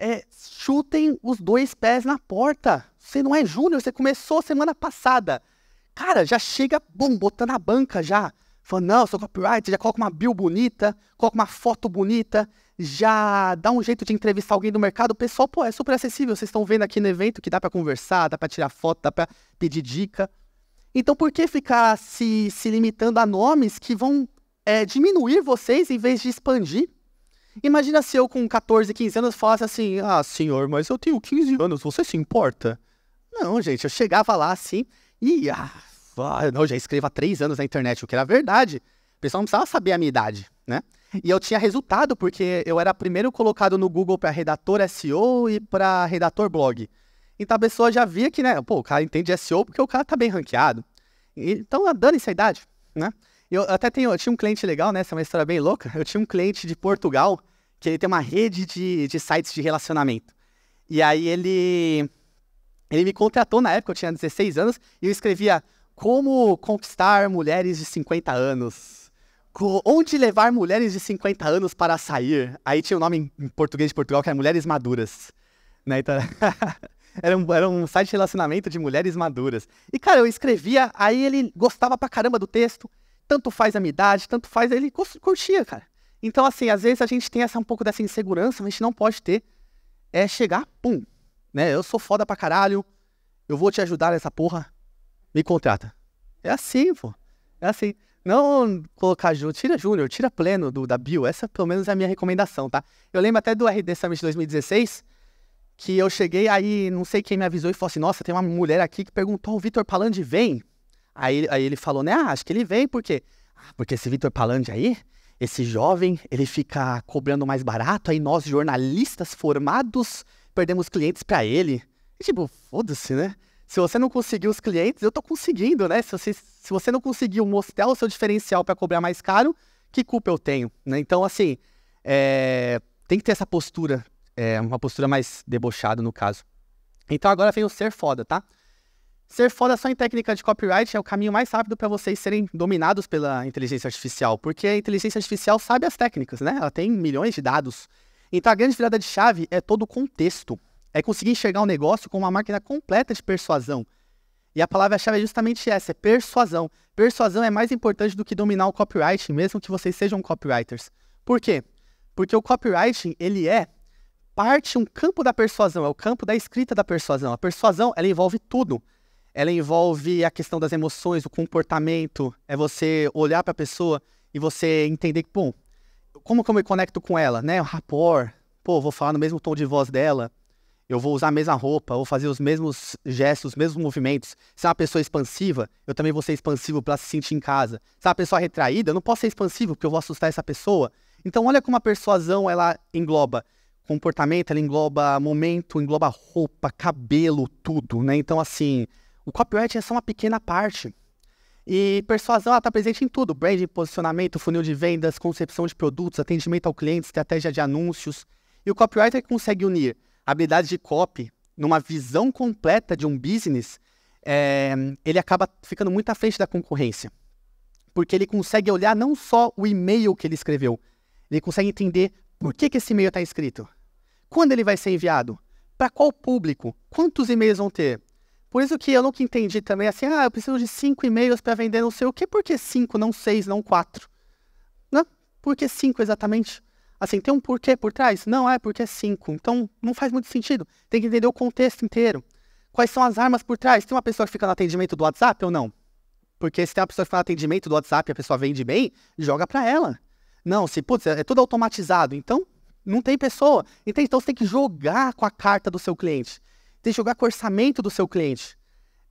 É, chutem os dois pés na porta. Você não é júnior, você começou semana passada. Cara, já chega, bom, botando a banca já. Falando, não, sou copyright, já coloca uma bio bonita, coloca uma foto bonita, já dá um jeito de entrevistar alguém do mercado. O pessoal, pô, é super acessível. Vocês estão vendo aqui no evento que dá para conversar, dá para tirar foto, dá para pedir dica. Então, por que ficar se, se limitando a nomes que vão é, diminuir vocês em vez de expandir? Imagina se eu, com 14, 15 anos, falasse assim: Ah, senhor, mas eu tenho 15 anos, você se importa? Não, gente, eu chegava lá assim e. Ah, eu ah, já escrevo há três anos na internet, o que era verdade. O pessoal não precisava saber a minha idade, né? E eu tinha resultado porque eu era primeiro colocado no Google para redator SEO e para redator blog. Então a pessoa já via que, né, pô, o cara entende SEO porque o cara tá bem ranqueado. Então, ah, dane-se a idade, né? Eu até tenho, eu tinha um cliente legal, né? Essa é uma história bem louca. Eu tinha um cliente de Portugal que ele tem uma rede de, de sites de relacionamento. E aí ele ele me contratou na época, eu tinha 16 anos, e eu escrevia como conquistar mulheres de 50 anos? Onde levar mulheres de 50 anos para sair? Aí tinha o um nome em português de Portugal que era Mulheres Maduras. Né? Então, era, um, era um site de relacionamento de mulheres maduras. E, cara, eu escrevia, aí ele gostava pra caramba do texto. Tanto faz a minha idade, tanto faz. Ele curtia, cara. Então, assim, às vezes a gente tem essa, um pouco dessa insegurança, mas a gente não pode ter. É chegar, pum, né? Eu sou foda pra caralho, eu vou te ajudar nessa porra me contrata. É assim, pô. É assim. Não colocar Júnior, tira Júnior, tira pleno do, da Bio. Essa pelo menos é a minha recomendação, tá? Eu lembro até do RD Summit 2016, que eu cheguei aí, não sei quem me avisou e falou assim: nossa, tem uma mulher aqui que perguntou: o Vitor Palandi vem? Aí, aí ele falou, né? Ah, acho que ele vem, por quê? Ah, porque esse Vitor Palandi aí, esse jovem, ele fica cobrando mais barato, aí nós, jornalistas formados, perdemos clientes para ele. E, tipo, foda-se, né? Se você não conseguiu os clientes, eu estou conseguindo, né? Se você, se você não conseguiu mostrar o seu diferencial para cobrar mais caro, que culpa eu tenho? Né? Então, assim, é, tem que ter essa postura, é, uma postura mais debochada no caso. Então agora vem o ser foda, tá? Ser foda só em técnica de copyright é o caminho mais rápido para vocês serem dominados pela inteligência artificial, porque a inteligência artificial sabe as técnicas, né? Ela tem milhões de dados. Então a grande virada de chave é todo o contexto. É conseguir enxergar um negócio com uma máquina completa de persuasão. E a palavra-chave é justamente essa, é persuasão. Persuasão é mais importante do que dominar o copywriting, mesmo que vocês sejam copywriters. Por quê? Porque o copywriting, ele é parte, um campo da persuasão, é o campo da escrita da persuasão. A persuasão, ela envolve tudo. Ela envolve a questão das emoções, o comportamento, é você olhar para a pessoa e você entender que, bom, como que eu me conecto com ela, né? O rapport, pô, vou falar no mesmo tom de voz dela, eu vou usar a mesma roupa, vou fazer os mesmos gestos, os mesmos movimentos. Se é uma pessoa expansiva, eu também vou ser expansivo para se sentir em casa. Se é uma pessoa retraída, eu não posso ser expansivo porque eu vou assustar essa pessoa. Então, olha como a persuasão ela engloba comportamento, ela engloba momento, engloba roupa, cabelo, tudo, né? Então, assim, o copyright é só uma pequena parte. E persuasão está presente em tudo: branding, posicionamento, funil de vendas, concepção de produtos, atendimento ao cliente, estratégia de anúncios. E o copywriter consegue unir habilidade de copy, numa visão completa de um business, é, ele acaba ficando muito à frente da concorrência. Porque ele consegue olhar não só o e-mail que ele escreveu, ele consegue entender por que, que esse e-mail está escrito, quando ele vai ser enviado, para qual público, quantos e-mails vão ter. Por isso que eu nunca entendi também assim, ah, eu preciso de cinco e-mails para vender não sei o quê, por que cinco, não seis, não quatro? Não, né? por que cinco exatamente? Assim, tem um porquê por trás? Não, é porque é cinco Então, não faz muito sentido. Tem que entender o contexto inteiro. Quais são as armas por trás? Tem uma pessoa que fica no atendimento do WhatsApp ou não? Porque se tem uma pessoa que fica no atendimento do WhatsApp e a pessoa vende bem, joga para ela. Não, se, putz, é tudo automatizado. Então, não tem pessoa. Entende? Então, você tem que jogar com a carta do seu cliente. Tem que jogar com o orçamento do seu cliente.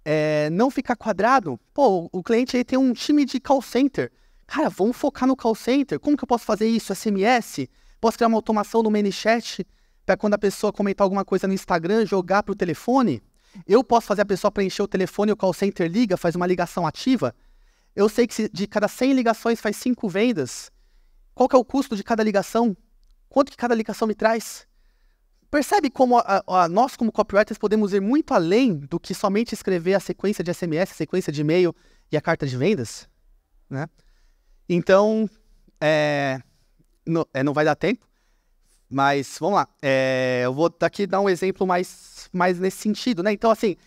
É, não ficar quadrado. Pô, o cliente aí tem um time de call center. Cara, vamos focar no call center. Como que eu posso fazer isso? SMS? Posso criar uma automação no ManyChat para quando a pessoa comentar alguma coisa no Instagram, jogar para o telefone? Eu posso fazer a pessoa preencher o telefone e o call center liga, faz uma ligação ativa? Eu sei que de cada 100 ligações faz 5 vendas. Qual que é o custo de cada ligação? Quanto que cada ligação me traz? Percebe como a, a, nós, como copywriters, podemos ir muito além do que somente escrever a sequência de SMS, a sequência de e-mail e a carta de vendas? Né? Então, é, não, é, não vai dar tempo, mas vamos lá. É, eu vou daqui dar um exemplo mais, mais nesse sentido, né? Então, assim,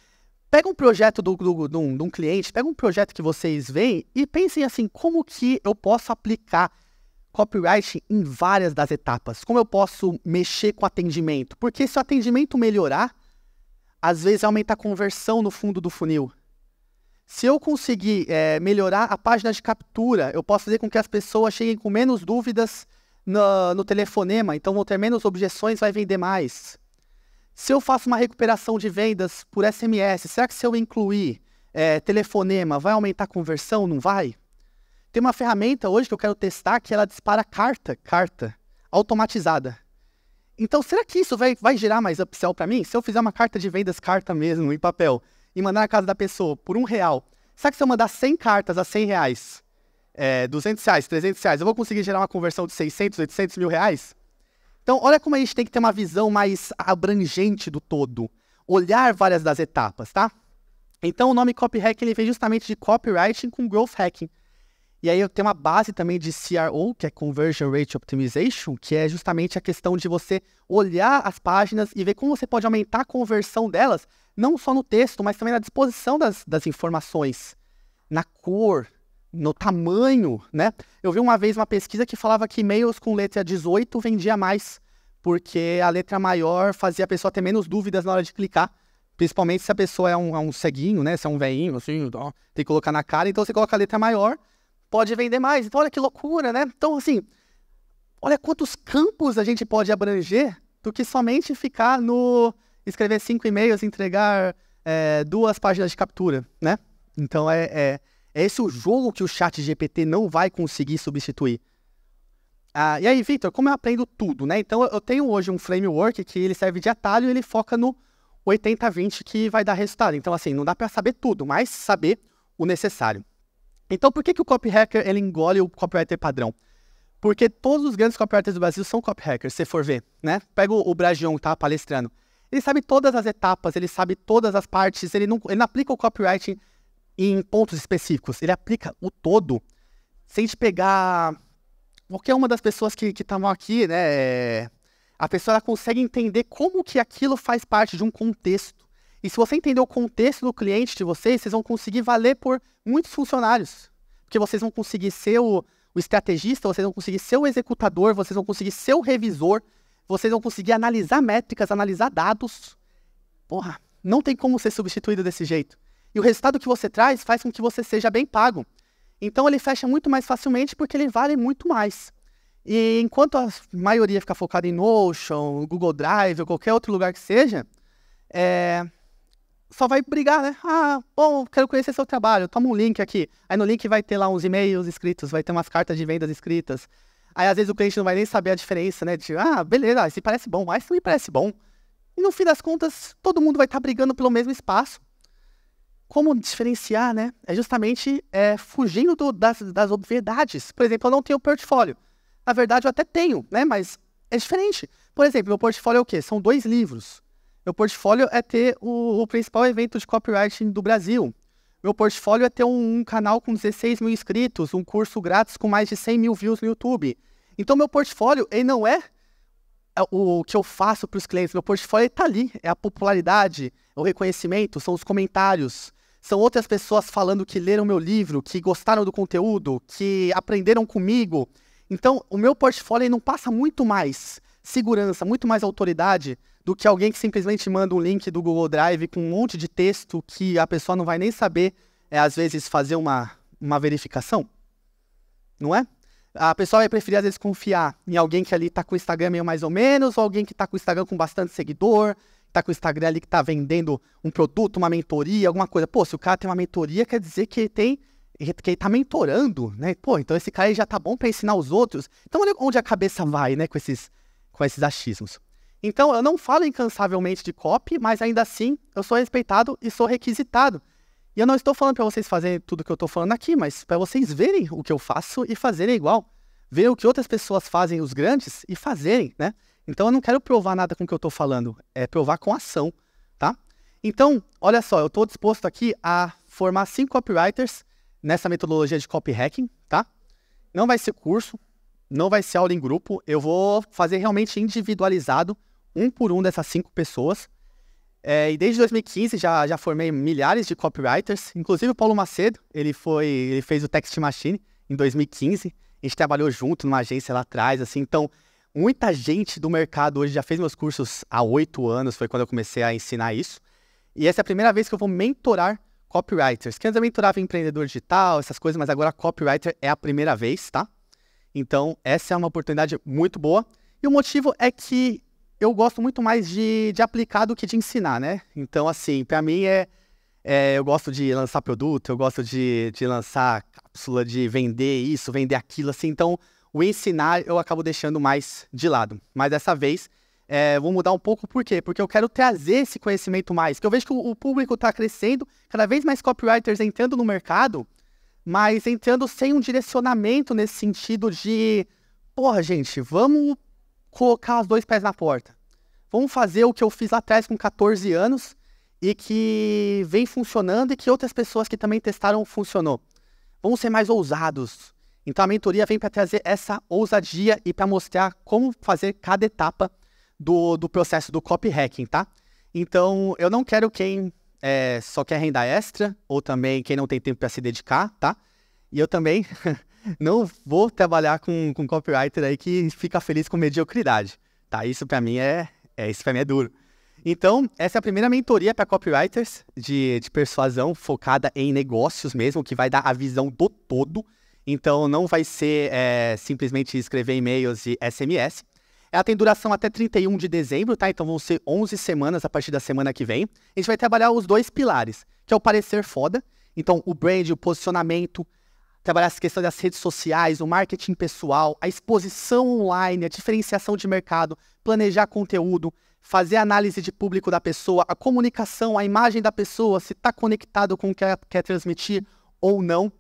pega um projeto do, do, de, um, um cliente, pega um projeto que vocês veem e pensem assim, como que eu posso aplicar copyright em várias das etapas? Como eu posso mexer com o atendimento? Porque se o atendimento melhorar, às vezes aumenta a conversão no fundo do funil. Se eu conseguir é, melhorar a página de captura, eu posso fazer com que as pessoas cheguem com menos dúvidas no, no telefonema, então vão ter menos objeções, vai vender mais. Se eu faço uma recuperação de vendas por SMS, será que se eu incluir é, telefonema, vai aumentar a conversão? Não vai? Tem uma ferramenta hoje que eu quero testar que ela dispara carta, carta, automatizada. Então, será que isso vai, vai gerar mais upsell para mim? Se eu fizer uma carta de vendas, carta mesmo, em papel, e mandar na casa da pessoa por um real, será que se eu mandar 100 cartas a 100 reais, é, 200 reais, 300 reais, eu vou conseguir gerar uma conversão de 600, 800 mil reais? Então, olha como a gente tem que ter uma visão mais abrangente do todo. Olhar várias das etapas, tá? Então, o nome copy ele vem justamente de copywriting com growth hacking. E aí eu tenho uma base também de CRO, que é Conversion Rate Optimization, que é justamente a questão de você olhar as páginas e ver como você pode aumentar a conversão delas, não só no texto, mas também na disposição das, das informações, na cor, no tamanho, né? Eu vi uma vez uma pesquisa que falava que e-mails com letra 18 vendia mais, porque a letra maior fazia a pessoa ter menos dúvidas na hora de clicar. Principalmente se a pessoa é um, é um ceguinho, né? Se é um veinho, assim, tem que colocar na cara. Então você coloca a letra maior, pode vender mais. Então, olha que loucura, né? Então, assim, olha quantos campos a gente pode abranger do que somente ficar no escrever cinco e-mails e entregar é, duas páginas de captura, né? Então, é, é, é, esse o jogo que o chat GPT não vai conseguir substituir. Ah, e aí, Victor, como eu aprendo tudo, né? Então, eu tenho hoje um framework que ele serve de atalho e ele foca no 80-20 que vai dar resultado. Então, assim, não dá para saber tudo, mas saber o necessário. Então, por que, que o copy hacker ele engole o copywriter padrão? Porque todos os grandes copywriters do Brasil são copy hackers, se for ver, né? Pega o, o que tá palestrando. Ele sabe todas as etapas, ele sabe todas as partes, ele não, ele não aplica o copywriting em pontos específicos, ele aplica o todo. Se a gente pegar qualquer uma das pessoas que estavam aqui, né? É, a pessoa consegue entender como que aquilo faz parte de um contexto e se você entender o contexto do cliente de vocês, vocês vão conseguir valer por muitos funcionários. Porque vocês vão conseguir ser o, o estrategista, vocês vão conseguir ser o executador, vocês vão conseguir ser o revisor, vocês vão conseguir analisar métricas, analisar dados. Porra, não tem como ser substituído desse jeito. E o resultado que você traz faz com que você seja bem pago. Então ele fecha muito mais facilmente porque ele vale muito mais. E enquanto a maioria fica focada em Notion, Google Drive ou qualquer outro lugar que seja, é, só vai brigar, né? Ah, bom, quero conhecer seu trabalho, toma um link aqui. Aí no link vai ter lá uns e-mails escritos, vai ter umas cartas de vendas escritas. Aí às vezes o cliente não vai nem saber a diferença, né? De, ah, beleza, esse parece bom, mas esse me parece bom. E no fim das contas, todo mundo vai estar tá brigando pelo mesmo espaço. Como diferenciar, né? É justamente é, fugindo do, das, das obviedades. Por exemplo, eu não tenho portfólio. Na verdade, eu até tenho, né? Mas é diferente. Por exemplo, meu portfólio é o quê? São dois livros. Meu portfólio é ter o, o principal evento de copywriting do Brasil. Meu portfólio é ter um, um, canal com 16 mil inscritos, um curso grátis com mais de 100 mil views no YouTube. Então, meu portfólio, ele não é, é o que eu faço para os clientes. Meu portfólio está ali. É a popularidade, é o reconhecimento, são os comentários. São outras pessoas falando que leram meu livro, que gostaram do conteúdo, que aprenderam comigo. Então, o meu portfólio não passa muito mais segurança, muito mais autoridade do que alguém que simplesmente manda um link do Google Drive com um monte de texto que a pessoa não vai nem saber, é, às vezes, fazer uma, uma verificação? Não é? A pessoa vai preferir, às vezes, confiar em alguém que ali está com o Instagram meio mais ou menos, ou alguém que está com o Instagram com bastante seguidor, está com o Instagram ali que está vendendo um produto, uma mentoria, alguma coisa. Pô, se o cara tem uma mentoria, quer dizer que ele tem que ele tá mentorando, né? Pô, então esse cara já tá bom para ensinar os outros. Então olha onde a cabeça vai, né, com esses, com esses achismos. Então, eu não falo incansavelmente de copy, mas ainda assim eu sou respeitado e sou requisitado. E eu não estou falando para vocês fazerem tudo que eu estou falando aqui, mas para vocês verem o que eu faço e fazerem igual. Ver o que outras pessoas fazem, os grandes, e fazerem, né? Então, eu não quero provar nada com o que eu estou falando, é provar com ação, tá? Então, olha só, eu estou disposto aqui a formar cinco copywriters nessa metodologia de copy hacking, tá? Não vai ser curso, não vai ser aula em grupo, eu vou fazer realmente individualizado, um por um dessas cinco pessoas. É, e desde 2015 já, já formei milhares de copywriters, inclusive o Paulo Macedo, ele foi, ele fez o Text Machine em 2015. A gente trabalhou junto numa agência lá atrás, assim. Então, muita gente do mercado hoje já fez meus cursos há oito anos, foi quando eu comecei a ensinar isso. E essa é a primeira vez que eu vou mentorar copywriters. Que antes eu mentorava empreendedor digital, essas coisas, mas agora copywriter é a primeira vez, tá? Então, essa é uma oportunidade muito boa. E o motivo é que eu gosto muito mais de, de aplicar do que de ensinar, né? Então, assim, para mim é, é, Eu gosto de lançar produto, eu gosto de, de lançar cápsula, de vender isso, vender aquilo, assim. Então, o ensinar eu acabo deixando mais de lado. Mas dessa vez, é, vou mudar um pouco por quê? Porque eu quero trazer esse conhecimento mais. Que eu vejo que o, o público está crescendo, cada vez mais copywriters entrando no mercado, mas entrando sem um direcionamento nesse sentido de. Porra, gente, vamos colocar os dois pés na porta. Vamos fazer o que eu fiz lá atrás com 14 anos e que vem funcionando e que outras pessoas que também testaram funcionou. Vamos ser mais ousados. Então a mentoria vem para trazer essa ousadia e para mostrar como fazer cada etapa do, do processo do copy hacking, tá? Então eu não quero quem é, só quer renda extra ou também quem não tem tempo para se dedicar, tá? E eu também não vou trabalhar com, com copywriter aí que fica feliz com mediocridade, tá? Isso para mim é, é isso para mim é duro. Então, essa é a primeira mentoria para copywriters de, de persuasão focada em negócios mesmo, que vai dar a visão do todo. Então, não vai ser é, simplesmente escrever e-mails e SMS. Ela tem duração até 31 de dezembro, tá? Então vão ser 11 semanas a partir da semana que vem. A gente vai trabalhar os dois pilares, que é o parecer foda. Então, o brand, o posicionamento, trabalhar essa questão das redes sociais, o marketing pessoal, a exposição online, a diferenciação de mercado, planejar conteúdo, fazer análise de público da pessoa, a comunicação, a imagem da pessoa, se está conectado com o que ela quer transmitir ou não.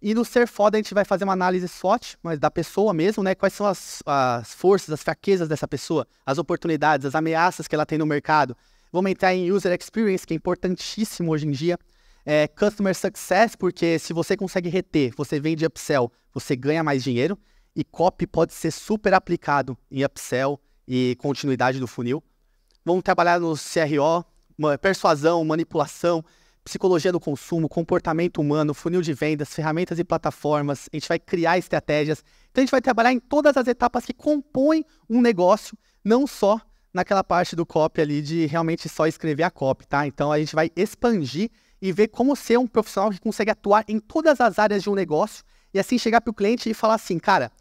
E no Ser Foda a gente vai fazer uma análise SWOT, mas da pessoa mesmo, né? Quais são as, as forças, as fraquezas dessa pessoa, as oportunidades, as ameaças que ela tem no mercado. Vamos entrar em User Experience, que é importantíssimo hoje em dia. É, customer success, porque se você consegue reter, você vende upsell, você ganha mais dinheiro. E copy pode ser super aplicado em upsell e continuidade do funil. Vamos trabalhar no CRO, persuasão, manipulação, psicologia do consumo, comportamento humano, funil de vendas, ferramentas e plataformas. A gente vai criar estratégias. Então a gente vai trabalhar em todas as etapas que compõem um negócio, não só naquela parte do copy ali de realmente só escrever a copy, tá? Então a gente vai expandir e ver como ser um profissional que consegue atuar em todas as áreas de um negócio e assim chegar para o cliente e falar assim, cara,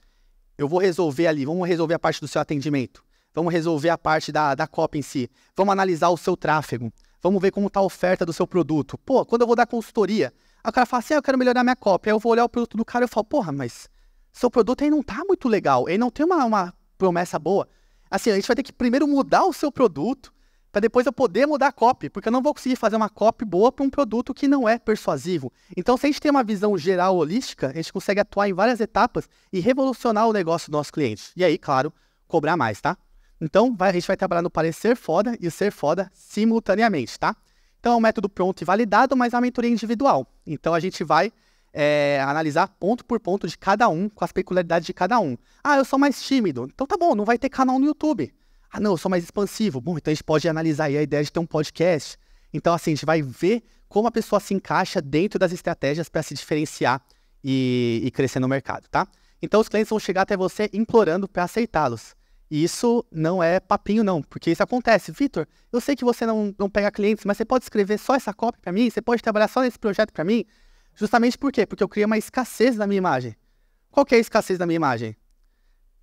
eu vou resolver ali, vamos resolver a parte do seu atendimento, vamos resolver a parte da, da copa em si, vamos analisar o seu tráfego, vamos ver como está a oferta do seu produto. Pô, quando eu vou dar consultoria, aí o cara fala assim, ah, eu quero melhorar minha copa aí eu vou olhar o produto do cara e eu falo, porra, mas seu produto aí não tá muito legal, ele não tem uma, uma promessa boa. Assim, a gente vai ter que primeiro mudar o seu produto, para depois eu poder mudar a copy, porque eu não vou conseguir fazer uma copy boa para um produto que não é persuasivo. Então, se a gente tem uma visão geral holística, a gente consegue atuar em várias etapas e revolucionar o negócio do nosso cliente. E aí, claro, cobrar mais, tá? Então, vai, a gente vai trabalhar no parecer foda e ser foda simultaneamente, tá? Então, é um método pronto e validado, mas é uma mentoria individual. Então, a gente vai é, analisar ponto por ponto de cada um, com as peculiaridades de cada um. Ah, eu sou mais tímido. Então, tá bom, não vai ter canal no YouTube. Ah, não, eu sou mais expansivo. Bom, então a gente pode analisar aí a ideia de ter um podcast. Então, assim, a gente vai ver como a pessoa se encaixa dentro das estratégias para se diferenciar e, e crescer no mercado, tá? Então, os clientes vão chegar até você implorando para aceitá-los. E isso não é papinho, não, porque isso acontece. Vitor, eu sei que você não, não pega clientes, mas você pode escrever só essa cópia para mim? Você pode trabalhar só nesse projeto para mim? Justamente por quê? Porque eu crio uma escassez na minha imagem. Qual que é a escassez da minha imagem?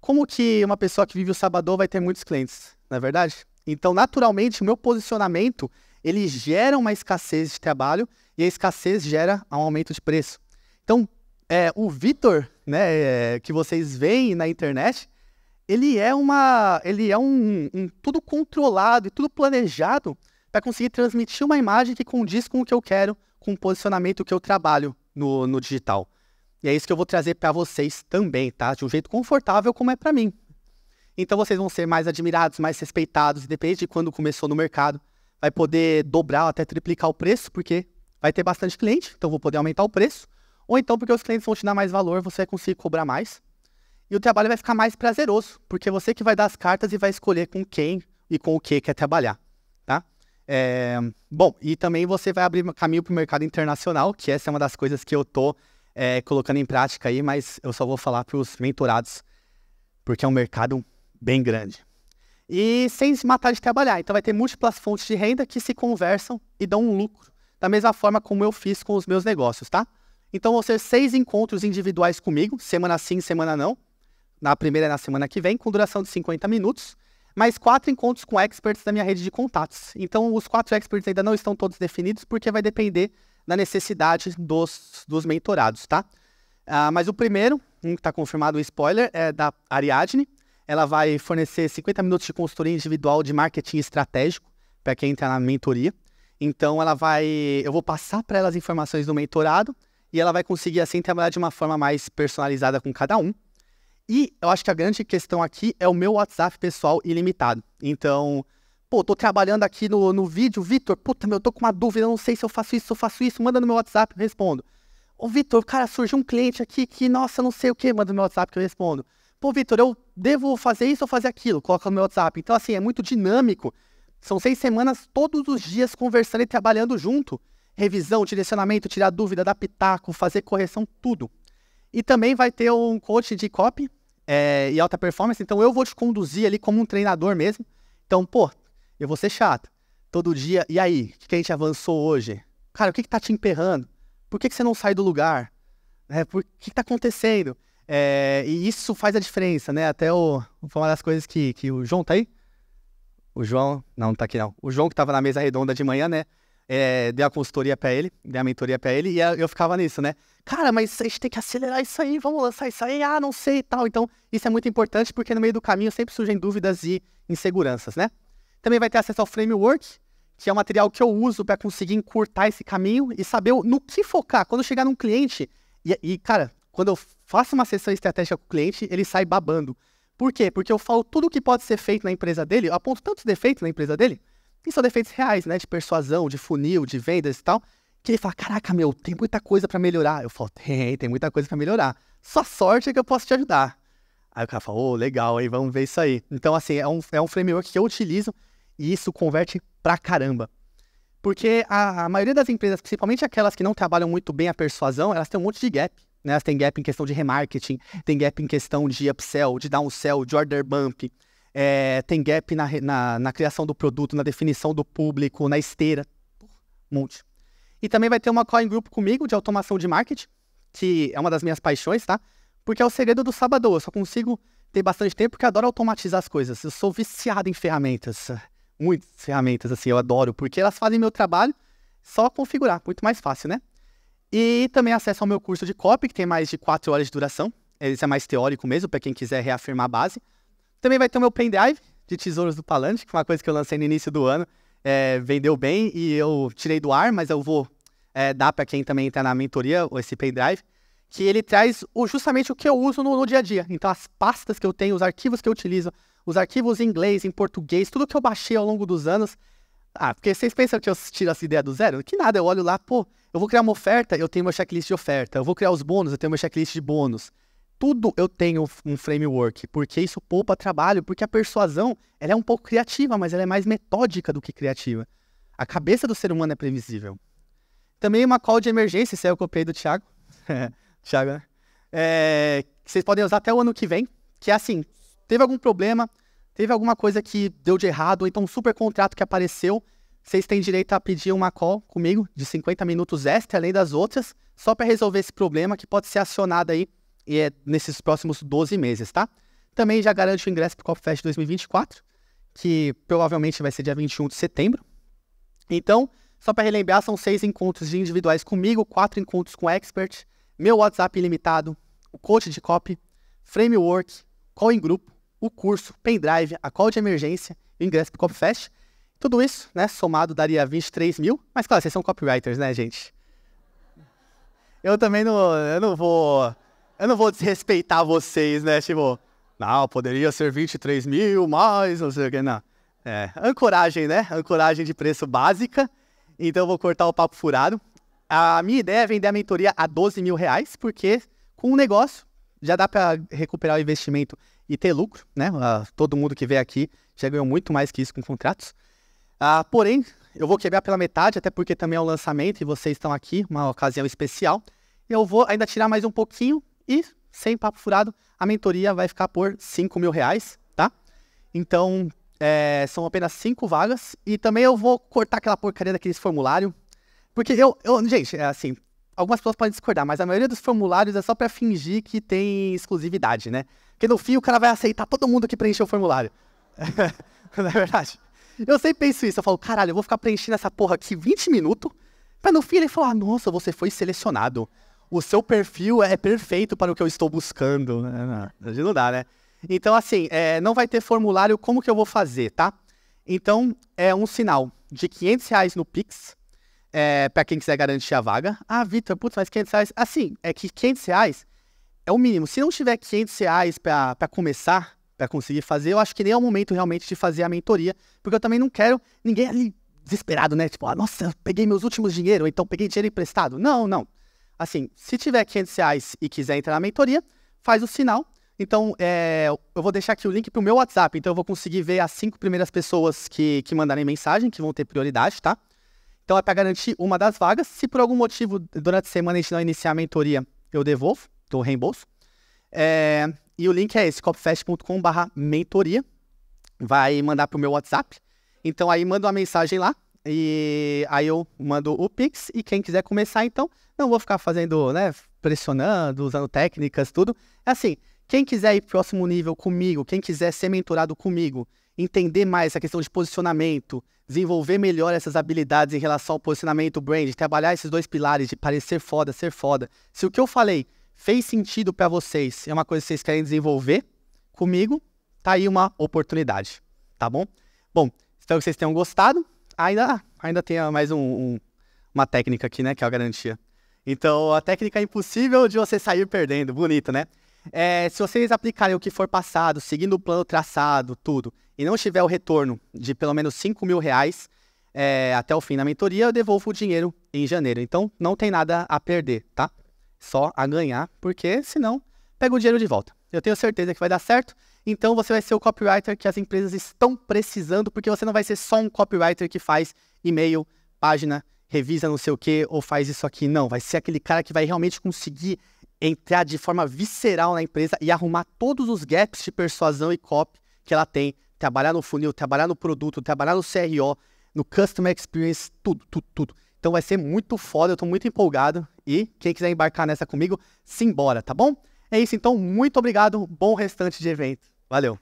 como que uma pessoa que vive o sabadão vai ter muitos clientes, não é verdade? Então, naturalmente, o meu posicionamento, ele gera uma escassez de trabalho e a escassez gera um aumento de preço. Então, é, o Vitor, né, é, que vocês veem na internet, ele é uma, ele é um, um tudo controlado e tudo planejado para conseguir transmitir uma imagem que condiz com o que eu quero, com o posicionamento que eu trabalho no, no digital. E é isso que eu vou trazer para vocês também, tá? De um jeito confortável como é para mim. Então vocês vão ser mais admirados, mais respeitados, independente de quando começou no mercado, vai poder dobrar até triplicar o preço, porque vai ter bastante cliente, então vou poder aumentar o preço, ou então porque os clientes vão te dar mais valor, você vai conseguir cobrar mais. E o trabalho vai ficar mais prazeroso, porque é você que vai dar as cartas e vai escolher com quem e com o que quer trabalhar, tá? É, bom, e também você vai abrir caminho para o mercado internacional, que essa é uma das coisas que eu tô é, colocando em prática aí, mas eu só vou falar para os mentorados, porque é um mercado bem grande. E sem se matar de trabalhar. Então vai ter múltiplas fontes de renda que se conversam e dão um lucro, da mesma forma como eu fiz com os meus negócios, tá? Então vão ser seis encontros individuais comigo, semana sim, semana não. Na primeira é na semana que vem, com duração de 50 minutos, mais quatro encontros com experts da minha rede de contatos. Então os quatro experts ainda não estão todos definidos, porque vai depender na necessidade dos, dos mentorados, tá? Ah, mas o primeiro, um que está confirmado, um spoiler, é da Ariadne. Ela vai fornecer 50 minutos de consultoria individual de marketing estratégico para quem entra na mentoria. Então, ela vai, eu vou passar para ela as informações do mentorado e ela vai conseguir assim trabalhar de uma forma mais personalizada com cada um. E eu acho que a grande questão aqui é o meu WhatsApp pessoal ilimitado. Então, pô, tô trabalhando aqui no, no vídeo, Vitor, puta, meu, eu tô com uma dúvida, não sei se eu faço isso, se eu faço isso, manda no meu WhatsApp, eu respondo. Ô, Vitor, cara, surgiu um cliente aqui que, nossa, não sei o que, manda no meu WhatsApp que eu respondo. Pô, Vitor, eu devo fazer isso ou fazer aquilo? Coloca no meu WhatsApp. Então, assim, é muito dinâmico. São seis semanas todos os dias conversando e trabalhando junto. Revisão, direcionamento, tirar dúvida, dar pitaco, fazer correção, tudo. E também vai ter um coach de copy é, e alta performance. Então, eu vou te conduzir ali como um treinador mesmo. Então, pô, eu vou ser chato. Todo dia, e aí? O que a gente avançou hoje? Cara, o que, que tá te emperrando? Por que, que você não sai do lugar? É, por que, que tá acontecendo? É, e isso faz a diferença, né? Até o, foi uma das coisas que, que o João tá aí? O João, não, não tá aqui não. O João que tava na mesa redonda de manhã, né? É, dei a consultoria para ele, dei a mentoria para ele, e eu ficava nisso, né? Cara, mas a gente tem que acelerar isso aí, vamos lançar isso aí, ah, não sei e tal. Então, isso é muito importante porque no meio do caminho sempre surgem dúvidas e inseguranças, né? Também vai ter acesso ao framework, que é o material que eu uso para conseguir encurtar esse caminho e saber no que focar. Quando chegar num cliente, e, e, cara, quando eu faço uma sessão estratégica com o cliente, ele sai babando. Por quê? Porque eu falo tudo o que pode ser feito na empresa dele, eu aponto tantos defeitos na empresa dele, que são defeitos reais, né? De persuasão, de funil, de vendas e tal. Que ele fala: Caraca, meu, tem muita coisa para melhorar. Eu falo: Tem, tem muita coisa para melhorar. Só sorte é que eu posso te ajudar. Aí o cara fala: Ô, oh, legal, aí vamos ver isso aí. Então, assim, é um, é um framework que eu utilizo e isso converte pra caramba. Porque a, a, maioria das empresas, principalmente aquelas que não trabalham muito bem a persuasão, elas têm um monte de gap. Né? Elas têm gap em questão de remarketing, tem gap em questão de upsell, de downsell, de order bump, é, tem gap na, na, na, criação do produto, na definição do público, na esteira. Um monte. E também vai ter uma call em group comigo de automação de marketing, que é uma das minhas paixões, tá? Porque é o segredo do sábado. Eu só consigo ter bastante tempo porque adoro automatizar as coisas. Eu sou viciado em ferramentas muitas ferramentas, assim, eu adoro, porque elas fazem meu trabalho só configurar, muito mais fácil, né? E também acesso ao meu curso de copy, que tem mais de 4 horas de duração. Esse é mais teórico mesmo, para quem quiser reafirmar a base. Também vai ter o meu pendrive de Tesouros do Palante, que foi é uma coisa que eu lancei no início do ano. É, vendeu bem e eu tirei do ar, mas eu vou é, dar para quem também está na mentoria esse pendrive, que ele traz o, justamente o que eu uso no, no dia a dia. Então, as pastas que eu tenho, os arquivos que eu utilizo, os arquivos em inglês, em português, tudo que eu baixei ao longo dos anos. Ah, porque vocês pensam que eu tiro essa ideia do zero? Que nada, eu olho lá, pô, eu vou criar uma oferta, eu tenho meu checklist de oferta. Eu vou criar os bônus, eu tenho meu checklist de bônus. Tudo eu tenho um framework, porque isso poupa trabalho, porque a persuasão, ela é um pouco criativa, mas ela é mais metódica do que criativa. A cabeça do ser humano é previsível. Também uma call de emergência, isso aí eu copiei do Thiago. Thiago, né? É, vocês podem usar até o ano que vem, que é assim, teve algum problema, teve alguma coisa que deu de errado, ou então um super contrato que apareceu, vocês têm direito a pedir uma call comigo de 50 minutos extra, além das outras, só para resolver esse problema que pode ser acionado aí e é, nesses próximos 12 meses, tá? Também já garanto o ingresso para o COPFest 2024, que provavelmente vai ser dia 21 de setembro. Então, só para relembrar, são seis encontros individuais comigo, quatro encontros com expert, meu WhatsApp ilimitado, o coach de copy, framework, call em grupo, o curso, pendrive, a call de emergência e o ingresso para o CopFest. Tudo isso, né, somado daria 23 mil. Mas claro, vocês são copywriters, né, gente? Eu também não, eu não vou, eu não vou desrespeitar vocês, né, tipo... Não, poderia ser 23 mil, mais, não sei o que, não. É, ancoragem, né? Ancoragem de preço básica. Então eu vou cortar o papo furado. A minha ideia é vender a mentoria a 12 mil reais, porque com o um negócio já dá para recuperar o investimento e ter lucro, né? Uh, todo mundo que vem aqui já ganhou muito mais que isso com contratos. Uh, porém, eu vou quebrar pela metade, até porque também é um lançamento e vocês estão aqui, uma ocasião especial. Eu vou ainda tirar mais um pouquinho e, sem papo furado, a mentoria vai ficar por 5 mil reais, tá? Então, é, são apenas 5 vagas. E também eu vou cortar aquela porcaria daqueles formulário. Porque eu, eu gente, é assim, algumas pessoas podem discordar, mas a maioria dos formulários é só para fingir que tem exclusividade, né? Porque no fim o cara vai aceitar todo mundo que preencheu o formulário. Não é verdade? Eu sempre penso isso. Eu falo, caralho, eu vou ficar preenchendo essa porra aqui 20 minutos. Pra no fim ele falar, nossa, você foi selecionado. O seu perfil é perfeito para o que eu estou buscando. É, não, não dá, né? Então, assim, é, não vai ter formulário, como que eu vou fazer, tá? Então, é um sinal de 500 reais no Pix, é, para quem quiser garantir a vaga. Ah, Vitor, putz, mas 500 reais... Assim, é que 500 reais é o mínimo. Se não tiver 500 reais para começar, para conseguir fazer, eu acho que nem é o momento realmente de fazer a mentoria, porque eu também não quero ninguém ali desesperado, né? Tipo, ah, nossa, peguei meus últimos dinheiro, então peguei dinheiro emprestado. Não, não. Assim, se tiver 500 reais e quiser entrar na mentoria, faz o sinal. Então, é, eu vou deixar aqui o link para o meu WhatsApp. Então, eu vou conseguir ver as cinco primeiras pessoas que, que mandarem mensagem, que vão ter prioridade, tá? Então, é para garantir uma das vagas. Se por algum motivo, durante a semana, a gente não iniciar a mentoria, eu devolvo, do reembolso. É, e o link é esse, copfest.com.br mentoria. Vai mandar pro meu WhatsApp. Então aí manda uma mensagem lá. E aí eu mando o Pix. E quem quiser começar, então, não vou ficar fazendo, né? Pressionando, usando técnicas, tudo. É assim, quem quiser ir próximo nível comigo, quem quiser ser mentorado comigo, entender mais a questão de posicionamento, desenvolver melhor essas habilidades em relação ao posicionamento brand, trabalhar esses dois pilares de parecer foda, ser foda. Se o que eu falei fez sentido para vocês, é uma coisa que vocês querem desenvolver comigo, tá aí uma oportunidade, tá bom? Bom, espero que vocês tenham gostado. Ainda, ainda tem mais um, um, uma técnica aqui, né, que é a garantia. Então, a técnica é impossível de você sair perdendo, bonito, né? É, se vocês aplicarem o que for passado, seguindo o plano traçado, tudo, e não tiver o retorno de pelo menos 5 mil reais é, até o fim da mentoria, eu devolvo o dinheiro em janeiro. Então, não tem nada a perder, tá? só a ganhar, porque senão pega o dinheiro de volta. Eu tenho certeza que vai dar certo. Então você vai ser o copywriter que as empresas estão precisando, porque você não vai ser só um copywriter que faz e-mail, página, revisa não sei o que ou faz isso aqui. Não, vai ser aquele cara que vai realmente conseguir entrar de forma visceral na empresa e arrumar todos os gaps de persuasão e copy que ela tem. Trabalhar no funil, trabalhar no produto, trabalhar no CRO, no Customer Experience, tudo, tudo, tudo. Então vai ser muito foda, eu tô muito empolgado. E quem quiser embarcar nessa comigo, simbora, tá bom? É isso então, muito obrigado, bom restante de evento. Valeu!